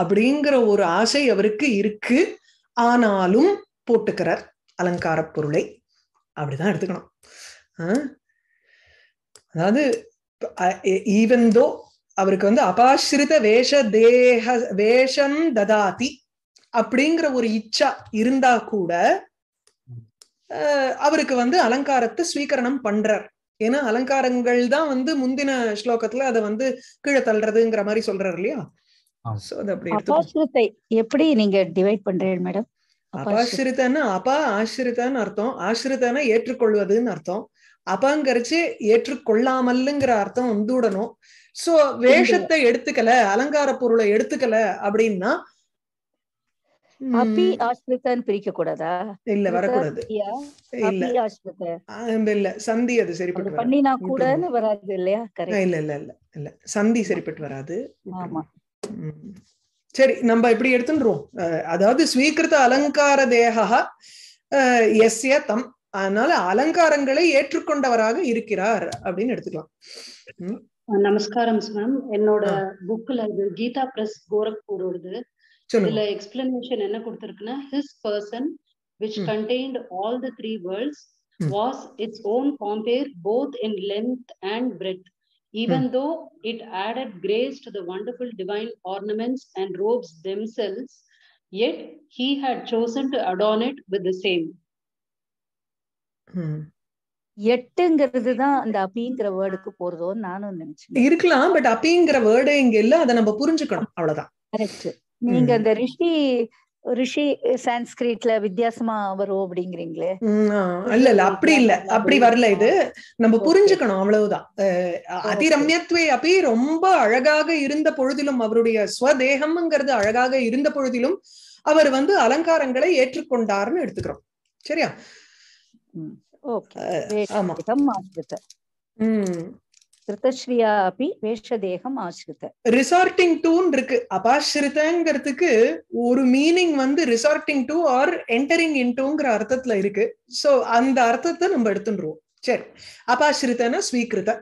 அப்படிங்கிற ஒரு ஆசை அவருக்கு இருக்கு ஆனாலும் போட்டுக்கிறார் அலங்கார பொருளை அப்படிதான் எடுத்துக்கணும் அதாவது ஈவன் தோ அவருக்கு வந்து அபாசிரித வேஷ தேக வேஷம் ததாதி அப்படிங்கிற ஒரு இச்சா இருந்தா கூட அவருக்கு வந்து அலங்காரத்தை ஸ்வீகரணம் பண்றார் ஏன்னா அலங்காரங்கள் தான் வந்து முந்தின ஸ்லோகத்துல அத வந்து கீழே தள்ளுறதுங்கிற மாதிரி சொல்றாரு இல்லையா எப்படி நீங்க டிவைட் பண்றீங்க மேடம் அபாசிரித்தன்னா அப்பா ஆசிரித்தான்னு அர்த்தம் ஆசிரித்தானா ஏற்றுக்கொள்வதுன்னு அர்த்தம் அபங்கரிச்சு ஏற்றுக்கொள்ளாமல்ங்கிற அர்த்தம் வந்துடணும் சோ வேஷத்தை எடுத்துக்கல அலங்கார பொருளை எடுத்துக்கல அப்படின்னா அபி ஆஸ்மிதன் பிரிக்க கூடாதா இல்ல வரக்கூடாது இல்ல இல்ல சந்தி அது சரிப்பட்டு பண்ணினா கூடன்னு வராது இல்லையா இல்ல இல்ல இல்ல இல்ல சந்தி சரிப்பட்டு வராது சரி நம்ம இப்படி எடுத்துன்றோம் அதாவது ஸ்வீகிருத அலங்கார தேகா எஸ்ய தம் அதனால அலங்காரங்களை ஏற்றுக்கொண்டவராக இருக்கிறார் அப்படின்னு எடுத்துக்கலாம் நமஸ்காரம் மேம் என்னோட புக்ல இது கீதா பிரஸ் கோரக்பூரோடது இதுல எக்ஸ்பிளனேஷன் என்ன கொடுத்திருக்குன்னா his person which mm. contained all the three worlds, mm. was its own compare both in length and breadth, even mm. though it added grace to the wonderful divine ornaments and robes themselves, yet he had chosen to adorn it with the same. எட்டுங்கிறது தான் அந்த அப்பிங்கிற வேர்டுக்கு போறதோன்னு நானும் நினைச்சேன் இருக்கலாம் but அப்பிங்கிற word இங்க இல்ல அதை நம்ம புரிஞ்சுக்கணும் அவ்வளவுதான் கரெக்ட் நீங்க அந்த ரிஷி ரிஷி சான்ஸ்கிரிட்ல வித்தியாசமா வரும் அப்படிங்கிறீங்களே இல்ல இல்ல அப்படி இல்ல அப்படி வரல இது நம்ம புரிஞ்சுக்கணும் அவ்வளவுதான் அதிரம்யத்வே அப்படி ரொம்ப அழகாக இருந்த பொழுதிலும் அவருடைய ஸ்வதேகம்ங்கிறது அழகாக இருந்த பொழுதிலும் அவர் வந்து அலங்காரங்களை ஏற்றுக்கொண்டார்னு எடுத்துக்கிறோம் சரியா ஆமா உம் கிருத்தஸ்ரீயா அப்படி வேஷதேகம் ஆசிரித்த ரிசார்டிங் டூன் இருக்கு அபாசிரிதங்கிறதுக்கு ஒரு மீனிங் வந்து ரிசார்டிங் டு ஆர் என்டரிங் இன்டூங்கிற அர்த்தத்துல இருக்கு சோ அந்த அர்த்தத்தை நம்ம எடுத்துருவோம் சரி அபாசிரித்தன ஸ்வீகிருத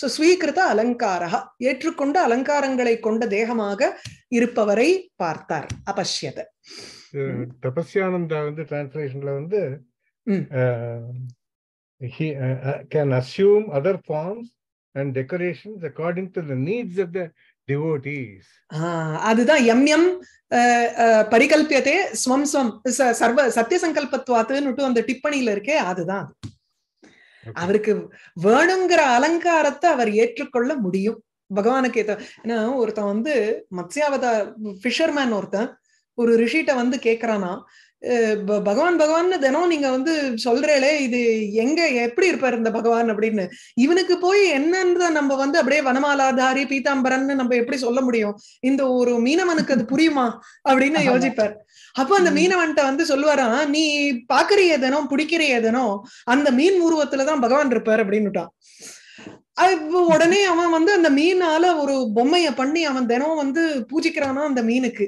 சோ ஸ்வீகிருத அலங்காரா ஏற்றுக்கொண்ட அலங்காரங்களை கொண்ட தேகமாக இருப்பவரை பார்த்தார் அபஷ்யத தபஸ்யானந்தா வந்து டிரான்ஸ்லேஷன்ல வந்து can assume other forms and decorations according to the needs of the devotees. அதுதான் எம் எம் பரிகல்பியதே ஸ்வம் ஸ்வம் சர்வ சத்திய சங்கல்பத்வாத்துன்னு அந்த டிப்பணியில இருக்கே அதுதான் அவருக்கு வேணுங்கிற அலங்காரத்தை அவர் ஏற்றுக்கொள்ள முடியும் பகவானுக்கு ஏத்த ஏன்னா ஒருத்தன் வந்து மத்ஸ்யாவதா பிஷர்மேன் ஒருத்தன் ஒரு ரிஷிட்ட வந்து கேக்குறானா பகவான் பகவான்னு தினம் நீங்க வந்து சொல்றேலே இது எங்க எப்படி இருப்பார் இந்த பகவான் அப்படின்னு இவனுக்கு போய் என்னன்றத நம்ம வந்து அப்படியே வனமாலாதாரி பீதாம்பரன் நம்ம எப்படி சொல்ல முடியும் இந்த ஒரு மீனவனுக்கு அது புரியுமா அப்படின்னு யோசிப்பார் அப்ப அந்த மீனவன்கிட்ட வந்து சொல்லுவாராம் நீ பாக்குறிய தினம் பிடிக்கிறிய தினம் அந்த மீன் உருவத்துலதான் பகவான் இருப்பார் அப்படின்னுட்டான் உடனே அவன் வந்து அந்த மீனால ஒரு பொம்மைய பண்ணி அவன் தினம் வந்து பூஜிக்கிறானா அந்த மீனுக்கு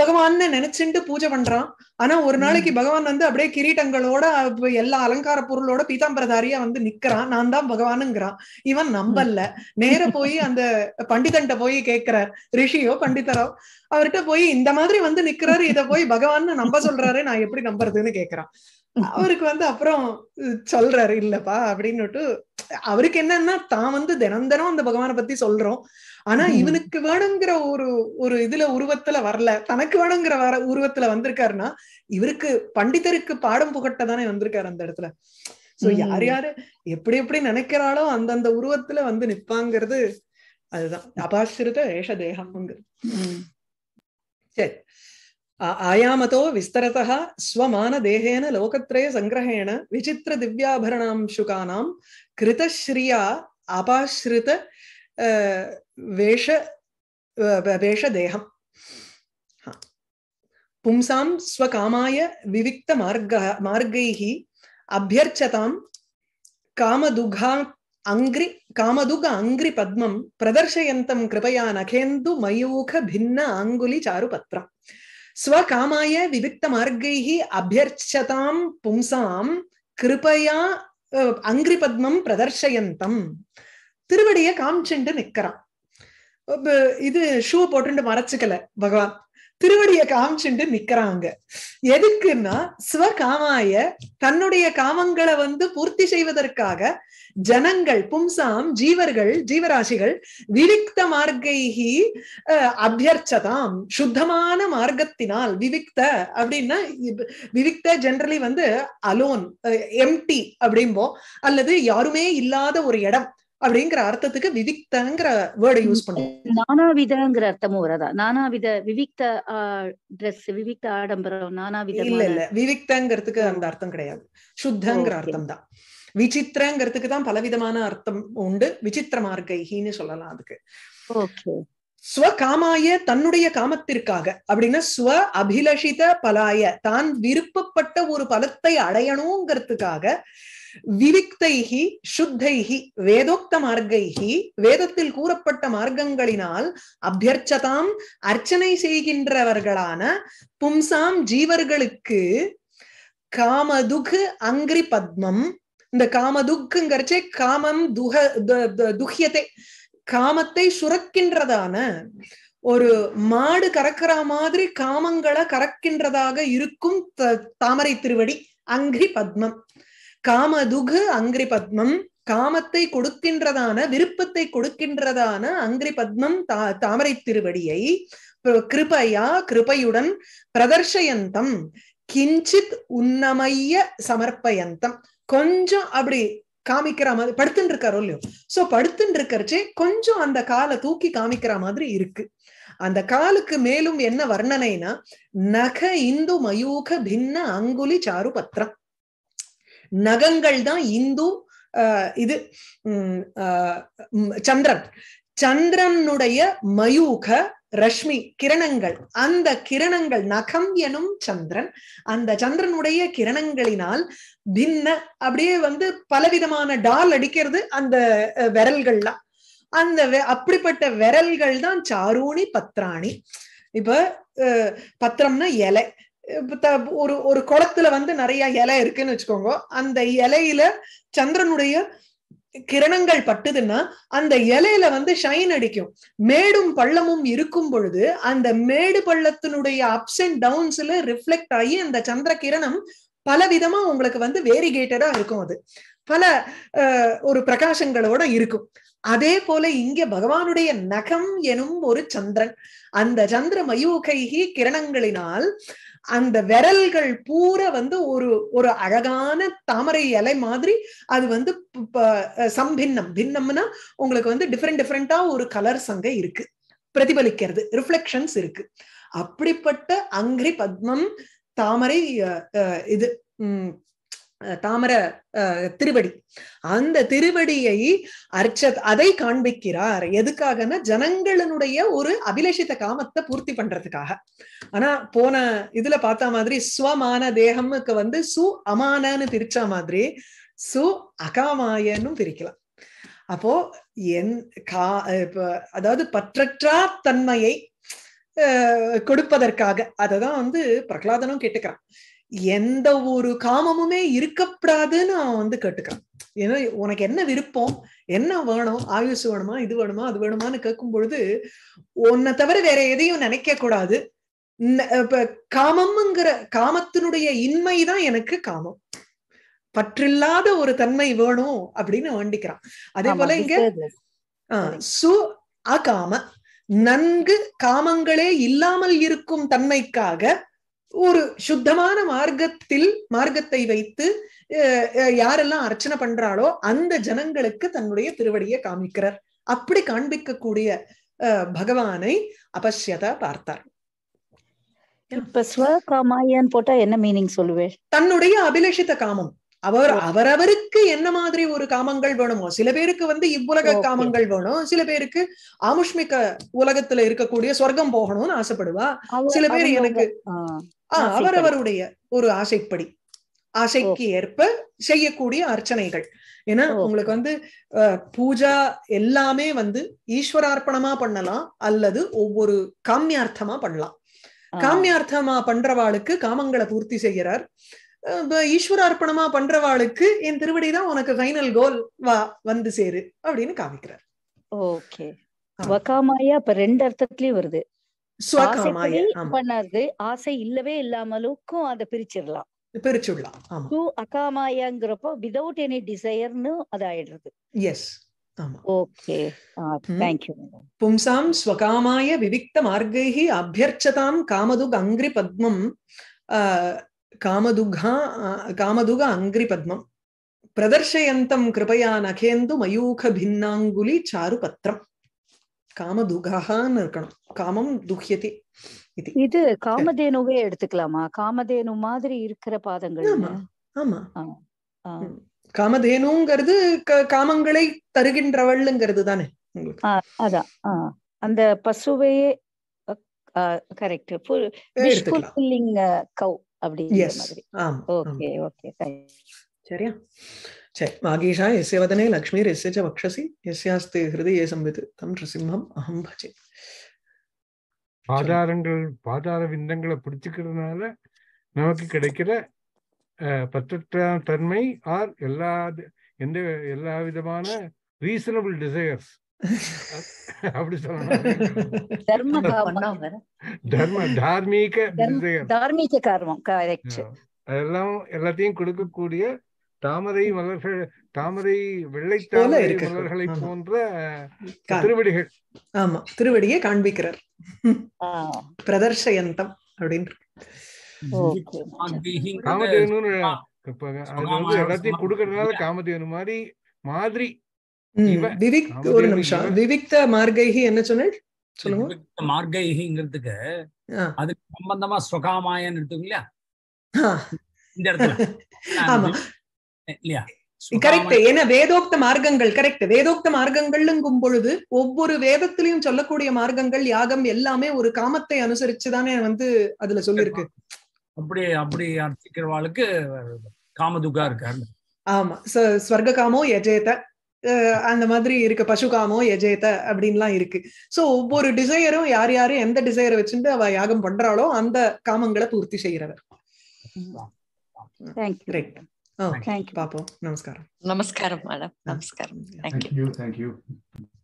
பகவான்னு நினைச்சுட்டு பூஜை பண்றான் ஆனா ஒரு நாளைக்கு பகவான் வந்து அப்படியே கிரீட்டங்களோட எல்லா அலங்கார பொருளோட பீதாம்பரதாரியா வந்து நிக்கிறான் நான் தான் பகவானுங்கிறான் இவன் நம்பல்ல நேர போய் அந்த பண்டிதன்ட்ட போய் கேட்கிறார் ரிஷியோ பண்டிதரோ அவர்கிட்ட போய் இந்த மாதிரி வந்து நிக்கிறாரு இத போய் பகவான் நம்ப சொல்றாரு நான் எப்படி நம்புறதுன்னு கேக்குறான் அவருக்கு வந்து அப்புறம் சொல்றாரு இல்லப்பா அப்படின்னுட்டு அவருக்கு என்னன்னா தான் வந்து தினம் தினம் அந்த பகவான பத்தி சொல்றோம் ஆனா இவனுக்கு வேணுங்கிற ஒரு ஒரு இதுல உருவத்துல வரல தனக்கு வேணுங்கிற வர உருவத்துல வந்திருக்காருன்னா இவருக்கு பண்டிதருக்கு பாடம் புகட்ட தானே வந்திருக்காரு அந்த இடத்துல சோ யார் யாரு எப்படி எப்படி நினைக்கிறாளோ அந்தந்த உருவத்துல வந்து நிப்பாங்கிறது அதுதான் அபாசிரித ஏஷ தேகம்ங்கிறது சரி ஆயாமதோ விஸ்தரதா ஸ்வமான தேகேன லோகத்ரய சங்கிரகேண விசித்திர சுகானாம் கிருதஸ்ரீயா அபாஸ்ருத வேஷ வேஷ தேகம் பும்சாம் ஸ்வகாமாய விவிக்த மார்க மார்கைஹி அபியர்ச்சதாம் காமதுகா அங்கிரி காமதுக அங்கிரி பத்மம் பிரதர்ஷயந்தம் கிருபையா நகேந்து மயூக பின்ன அங்குலி சாரு சாருபத்ரம் ஸ்வகாமாய விவிக்த மார்கைஹி அபியர்ச்சதாம் பும்சாம் கிருபையா அங்கிரி பத்மம் பிரதர்ஷயந்தம் திருவடிய காமிச்சுண்டு நிக்கிறான் இது ஷூ போட்டு மறைச்சுக்கல பகவான் திருவடிய காமிச்சுண்டு நிக்கிறாங்க எதுக்குன்னா சிவ காமாய தன்னுடைய காமங்களை வந்து பூர்த்தி செய்வதற்காக ஜனங்கள் பும்சாம் ஜீவர்கள் ஜீவராசிகள் விவிக்த மார்க்கைகி அபியர்ச்சதாம் சுத்தமான மார்க்கத்தினால் விவிக்த அப்படின்னா விவிக்த ஜென்ரலி வந்து அலோன் எம்டி அப்படிம்போ அல்லது யாருமே இல்லாத ஒரு இடம் அப்படிங்கிற அர்த்தத்துக்கு விவிக்தங்கிற வேர்டை யூஸ் பண்ணுவோம் நானாவிதங்கிற அர்த்தமும் வரதா நானாவித விவிக்த ட்ரெஸ் விவிக்த ஆடம்பரம் நானாவித இல்ல இல்ல விவிக்தங்கிறதுக்கு அந்த அர்த்தம் கிடையாது சுத்தங்கிற அர்த்தம் தான் விசித்திரங்கிறதுக்கு தான் பலவிதமான அர்த்தம் உண்டு விசித்திர மார்க்கைகின்னு சொல்லலாம் அதுக்கு ஸ்வகாமாய தன்னுடைய காமத்திற்காக அப்படின்னா ஸ்வ அபிலஷித பலாய தான் விருப்பப்பட்ட ஒரு பலத்தை அடையணுங்கிறதுக்காக விவிக்தைகி சுத்தைகி வேதோக்த மார்க்கைகி வேதத்தில் கூறப்பட்ட மார்க்கங்களினால் அபியர்ச்சதாம் அர்ச்சனை செய்கின்றவர்களான பும்சாம் ஜீவர்களுக்கு காமதுகு அங்கிரி பத்மம் இந்த காமதுக்குங்கிறச்சே காமம் துக துஹ்யத்தை காமத்தை சுரக்கின்றதான ஒரு மாடு கறக்கிற மாதிரி காமங்களை கறக்கின்றதாக இருக்கும் தாமரை திருவடி அங்கிரி பத்மம் காமதுகு அங்கிரி பத்மம் காமத்தை கொடுக்கின்றதான விருப்பத்தை கொடுக்கின்றதான அங்கிரி பத்மம் தா தாமரை திருவடியை கிருபையா கிருபையுடன் பிரதர்ஷயந்தம் கிஞ்சித் உன்னமைய சமர்ப்பயந்தம் கொஞ்சம் அப்படி காமிக்கிற மாதிரி படுத்துட்டு இருக்காரோ இல்லையோ சோ படுத்துட்டு இருக்கிறச்சே கொஞ்சம் அந்த காலை தூக்கி காமிக்கிற மாதிரி இருக்கு அந்த காலுக்கு மேலும் என்ன வர்ணனைனா நக இந்து மயூக பின்ன அங்குலி சாரு பத்திரம் நகங்கள் தான் இந்து இது சந்திரன் சந்திரனுடைய மயூக ரஷ்மி கிரணங்கள் அந்த கிரணங்கள் நகம் எனும் சந்திரன் அந்த சந்திரனுடைய கிரணங்களினால் பின்ன அப்படியே வந்து பலவிதமான டால் அடிக்கிறது அந்த விரல்கள்லாம் அந்த அப்படிப்பட்ட விரல்கள் தான் சாரூணி பத்ராணி இப்ப பத்திரம்னா இலை ஒரு ஒரு குளத்துல வந்து நிறைய இலை இருக்குன்னு வச்சுக்கோங்க அந்த இலையில சந்திரனுடைய கிரணங்கள் பட்டுதுன்னா அந்த இலையில வந்து ஷைன் அடிக்கும் மேடும் பள்ளமும் இருக்கும் பொழுது அந்த மேடு பள்ளத்தினுடைய அப்ஸ் அண்ட் டவுன்ஸ்ல ரிஃப்ளெக்ட் ஆகி அந்த சந்திர கிரணம் பல விதமா உங்களுக்கு வந்து வேரிகேட்டடா இருக்கும் அது பல ஒரு பிரகாசங்களோட இருக்கும் அதே போல இங்க பகவானுடைய நகம் எனும் ஒரு சந்திரன் அந்த சந்திர மயூகைகி கிரணங்களினால் அந்த விரல்கள் பூரா வந்து ஒரு ஒரு அழகான தாமரை இலை மாதிரி அது வந்து சம்பின்னம் பின்னம்னா உங்களுக்கு வந்து டிஃப்ரெண்ட் டிஃப்ரெண்டா ஒரு கலர் சங்க இருக்கு பிரதிபலிக்கிறது ரிஃப்ளெக்ஷன்ஸ் இருக்கு அப்படிப்பட்ட அங்கிரி பத்மம் தாமரை இது தாமர திருவடி அந்த திருவடியை அர்ச்ச அதை காண்பிக்கிறார் எதுக்காகனா ஜனங்களினுடைய ஒரு அபிலேஷித்த காமத்தை பூர்த்தி பண்றதுக்காக ஆனா போன இதுல பார்த்த மாதிரி ஸ்வமான தேகமுக்கு வந்து சு அமானன்னு பிரிச்ச மாதிரி சு அகாமாயன்னு பிரிக்கலாம் அப்போ என் கா அதாவது பற்றற்றா தன்மையை கொடுப்பதற்காக அததான் வந்து பிரகலாதனும் கேட்டுக்கிறான் எந்த ஒரு காமமுமே இருக்கக்கூடாதுன்னு அவன் வந்து கேட்டுக்கிறான் ஏன்னா உனக்கு என்ன விருப்பம் என்ன வேணும் ஆயுஷ் வேணுமா இது வேணுமா அது வேணுமான்னு கேட்கும் பொழுது உன்னை தவிர வேற எதையும் நினைக்க கூடாது காமம்ங்கிற காமத்தினுடைய இன்மைதான் எனக்கு காமம் பற்றில்லாத ஒரு தன்மை வேணும் அப்படின்னு வேண்டிக்கிறான் அதே போல இங்க சு அகாம நன்கு காமங்களே இல்லாமல் இருக்கும் தன்மைக்காக ஒரு சுத்தமான மார்க்கத்தில் மார்க்கத்தை வைத்து யாரெல்லாம் அர்ச்சனை பண்றாளோ அந்த ஜனங்களுக்கு தன்னுடைய திருவடியை காமிக்கிறார் அப்படி காண்பிக்கக்கூடிய பகவானை அபஷ்யத பார்த்தார் இப்ப ஸ்வகாமாயன் போட்டா என்ன மீனிங் சொல்லுவேன் தன்னுடைய அபிலஷித்த காமம் அவர் அவரவருக்கு என்ன மாதிரி ஒரு காமங்கள் வேணுமோ சில பேருக்கு வந்து இவ்வுலக காமங்கள் வேணும் சில பேருக்கு ஆமுஷ்மிக உலகத்துல இருக்கக்கூடிய சொர்க்கம் போகணும்னு ஆசைப்படுவா சில பேர் எனக்கு அவரவருடைய ஒரு ஆசைப்படி ஆசைக்கு ஏற்ப செய்யக்கூடிய அர்ச்சனைகள் ஏன்னா உங்களுக்கு வந்து பூஜா எல்லாமே வந்து ஈஸ்வரார்ப்பணமா பண்ணலாம் அல்லது ஒவ்வொரு காமியார்த்தமா பண்ணலாம் காமியார்த்தமா பண்றவாளுக்கு காமங்களை பூர்த்தி செய்கிறார் ஈஸ்வரார்ப்பணமா பண்றவாளுக்கு என் திருவடி தான் உனக்கு ஃபைனல் கோல் வா வந்து சேரு அப்படின்னு காமிக்கிறார் ஓகே வக்காமாயா இப்ப ரெண்டு அர்த்தத்திலயும் வருது பண்ணாது ஆசை இல்லவே இல்லாமலுக்கும் அதை பிரிச்சிடலாம் பிரிச்சுடலாம் டு அகாமாயாங்கிறப்போ விதவுட் எனி டிசையர்னு அது ஆயிடுறது எஸ் பும்சாம் ஸ்வகாமாய விவிக்த மார்கைஹி அபியர்ச்சதாம் காமதுக அங்கிரி பத்மம் காமதுகா காமதுக அங்கிரி பத்மம் பிரதர்ஷயந்தம் கிருபயா நகேந்து மயூக பின்னாங்குலி சாரு பத்திரம் காமதுகான்னு இருக்கணும் காமம் துஹ்யதி இது காமதேனுவே எடுத்துக்கலாமா காமதேனு மாதிரி இருக்கிற பாதங்கள் ஆமா காமதேனுங்கிறது காமங்களை தருகின்றவள்ங்கிறது தானே அதான் அந்த பசுவையே கரெக்ட் ஃபுல் கவ் அப்படிங்கிற மாதிரி ஓகே ஓகே சரியா சரி வாகீஷா எஸ்ய வதனே லக்ஷ்மீர் எஸ்ய ச வக்ஷசி எஸ்யாஸ்து ஹிருதய சம்வித் தம் நிருசிம்மம் அகம் பஜே பாதாரங்கள் பாதார விந்தங்களை பிடிச்சுக்கிறதுனால நமக்கு கிடைக்கிற பற்றற்ற தன்மை ஆர் எல்லா எந்த எல்லா விதமான ரீசனபிள் டிசையர்ஸ் அப்படி சொல்லணும் தர்ம தார்மீக டிசையர் தார்மீக காரணம் அதெல்லாம் எல்லாத்தையும் கொடுக்கக்கூடிய தாமரை மலர்கள் தாமரை வெள்ளை தாமரை மலர்களை போன்ற திருவடிகள் ஆமா திருவடியை காண்பிக்கிறார் பிரதர்ஷயந்தம் அப்படின்னு காமதேனு எல்லாத்தையும் மாதிரி மாதிரி ஒரு விவிக்த என்ன சொல்லுங்க அதுக்கு சம்பந்தமா ஸ்வகாமாயன்னு எடுத்துக்கலையா இந்த இடத்துல ஆமா இல்லையா கரெக்ட் ஏன்னா வேதோக்த மார்க்கங்கள் கரெக்ட் வேதோக்த மார்க்கங்கள்ங்கும் பொழுது ஒவ்வொரு வேதத்திலையும் சொல்லக்கூடிய மார்க்கங்கள் யாகம் எல்லாமே ஒரு காமத்தை அனுசரிச்சுதானே வந்து அதுல சொல்லிருக்கு அப்படி அப்படி அர்த்திக்கிறவாளுக்கு காமதுகா இருக்காரு ஆமா ஸ்வர்க காமோ எஜேத அந்த மாதிரி இருக்கு பசு காமோ எஜேத அப்படின்லாம் இருக்கு சோ ஒவ்வொரு டிசையரும் யார் யாரு எந்த டிசையரை வச்சுட்டு அவ யாகம் பண்றாளோ அந்த காமங்களை பூர்த்தி செய்யறவர் Oh, thank you, Babu. Namaskaram. Namaskaram, madam. Namaskaram. Thank, thank you. you. Thank you.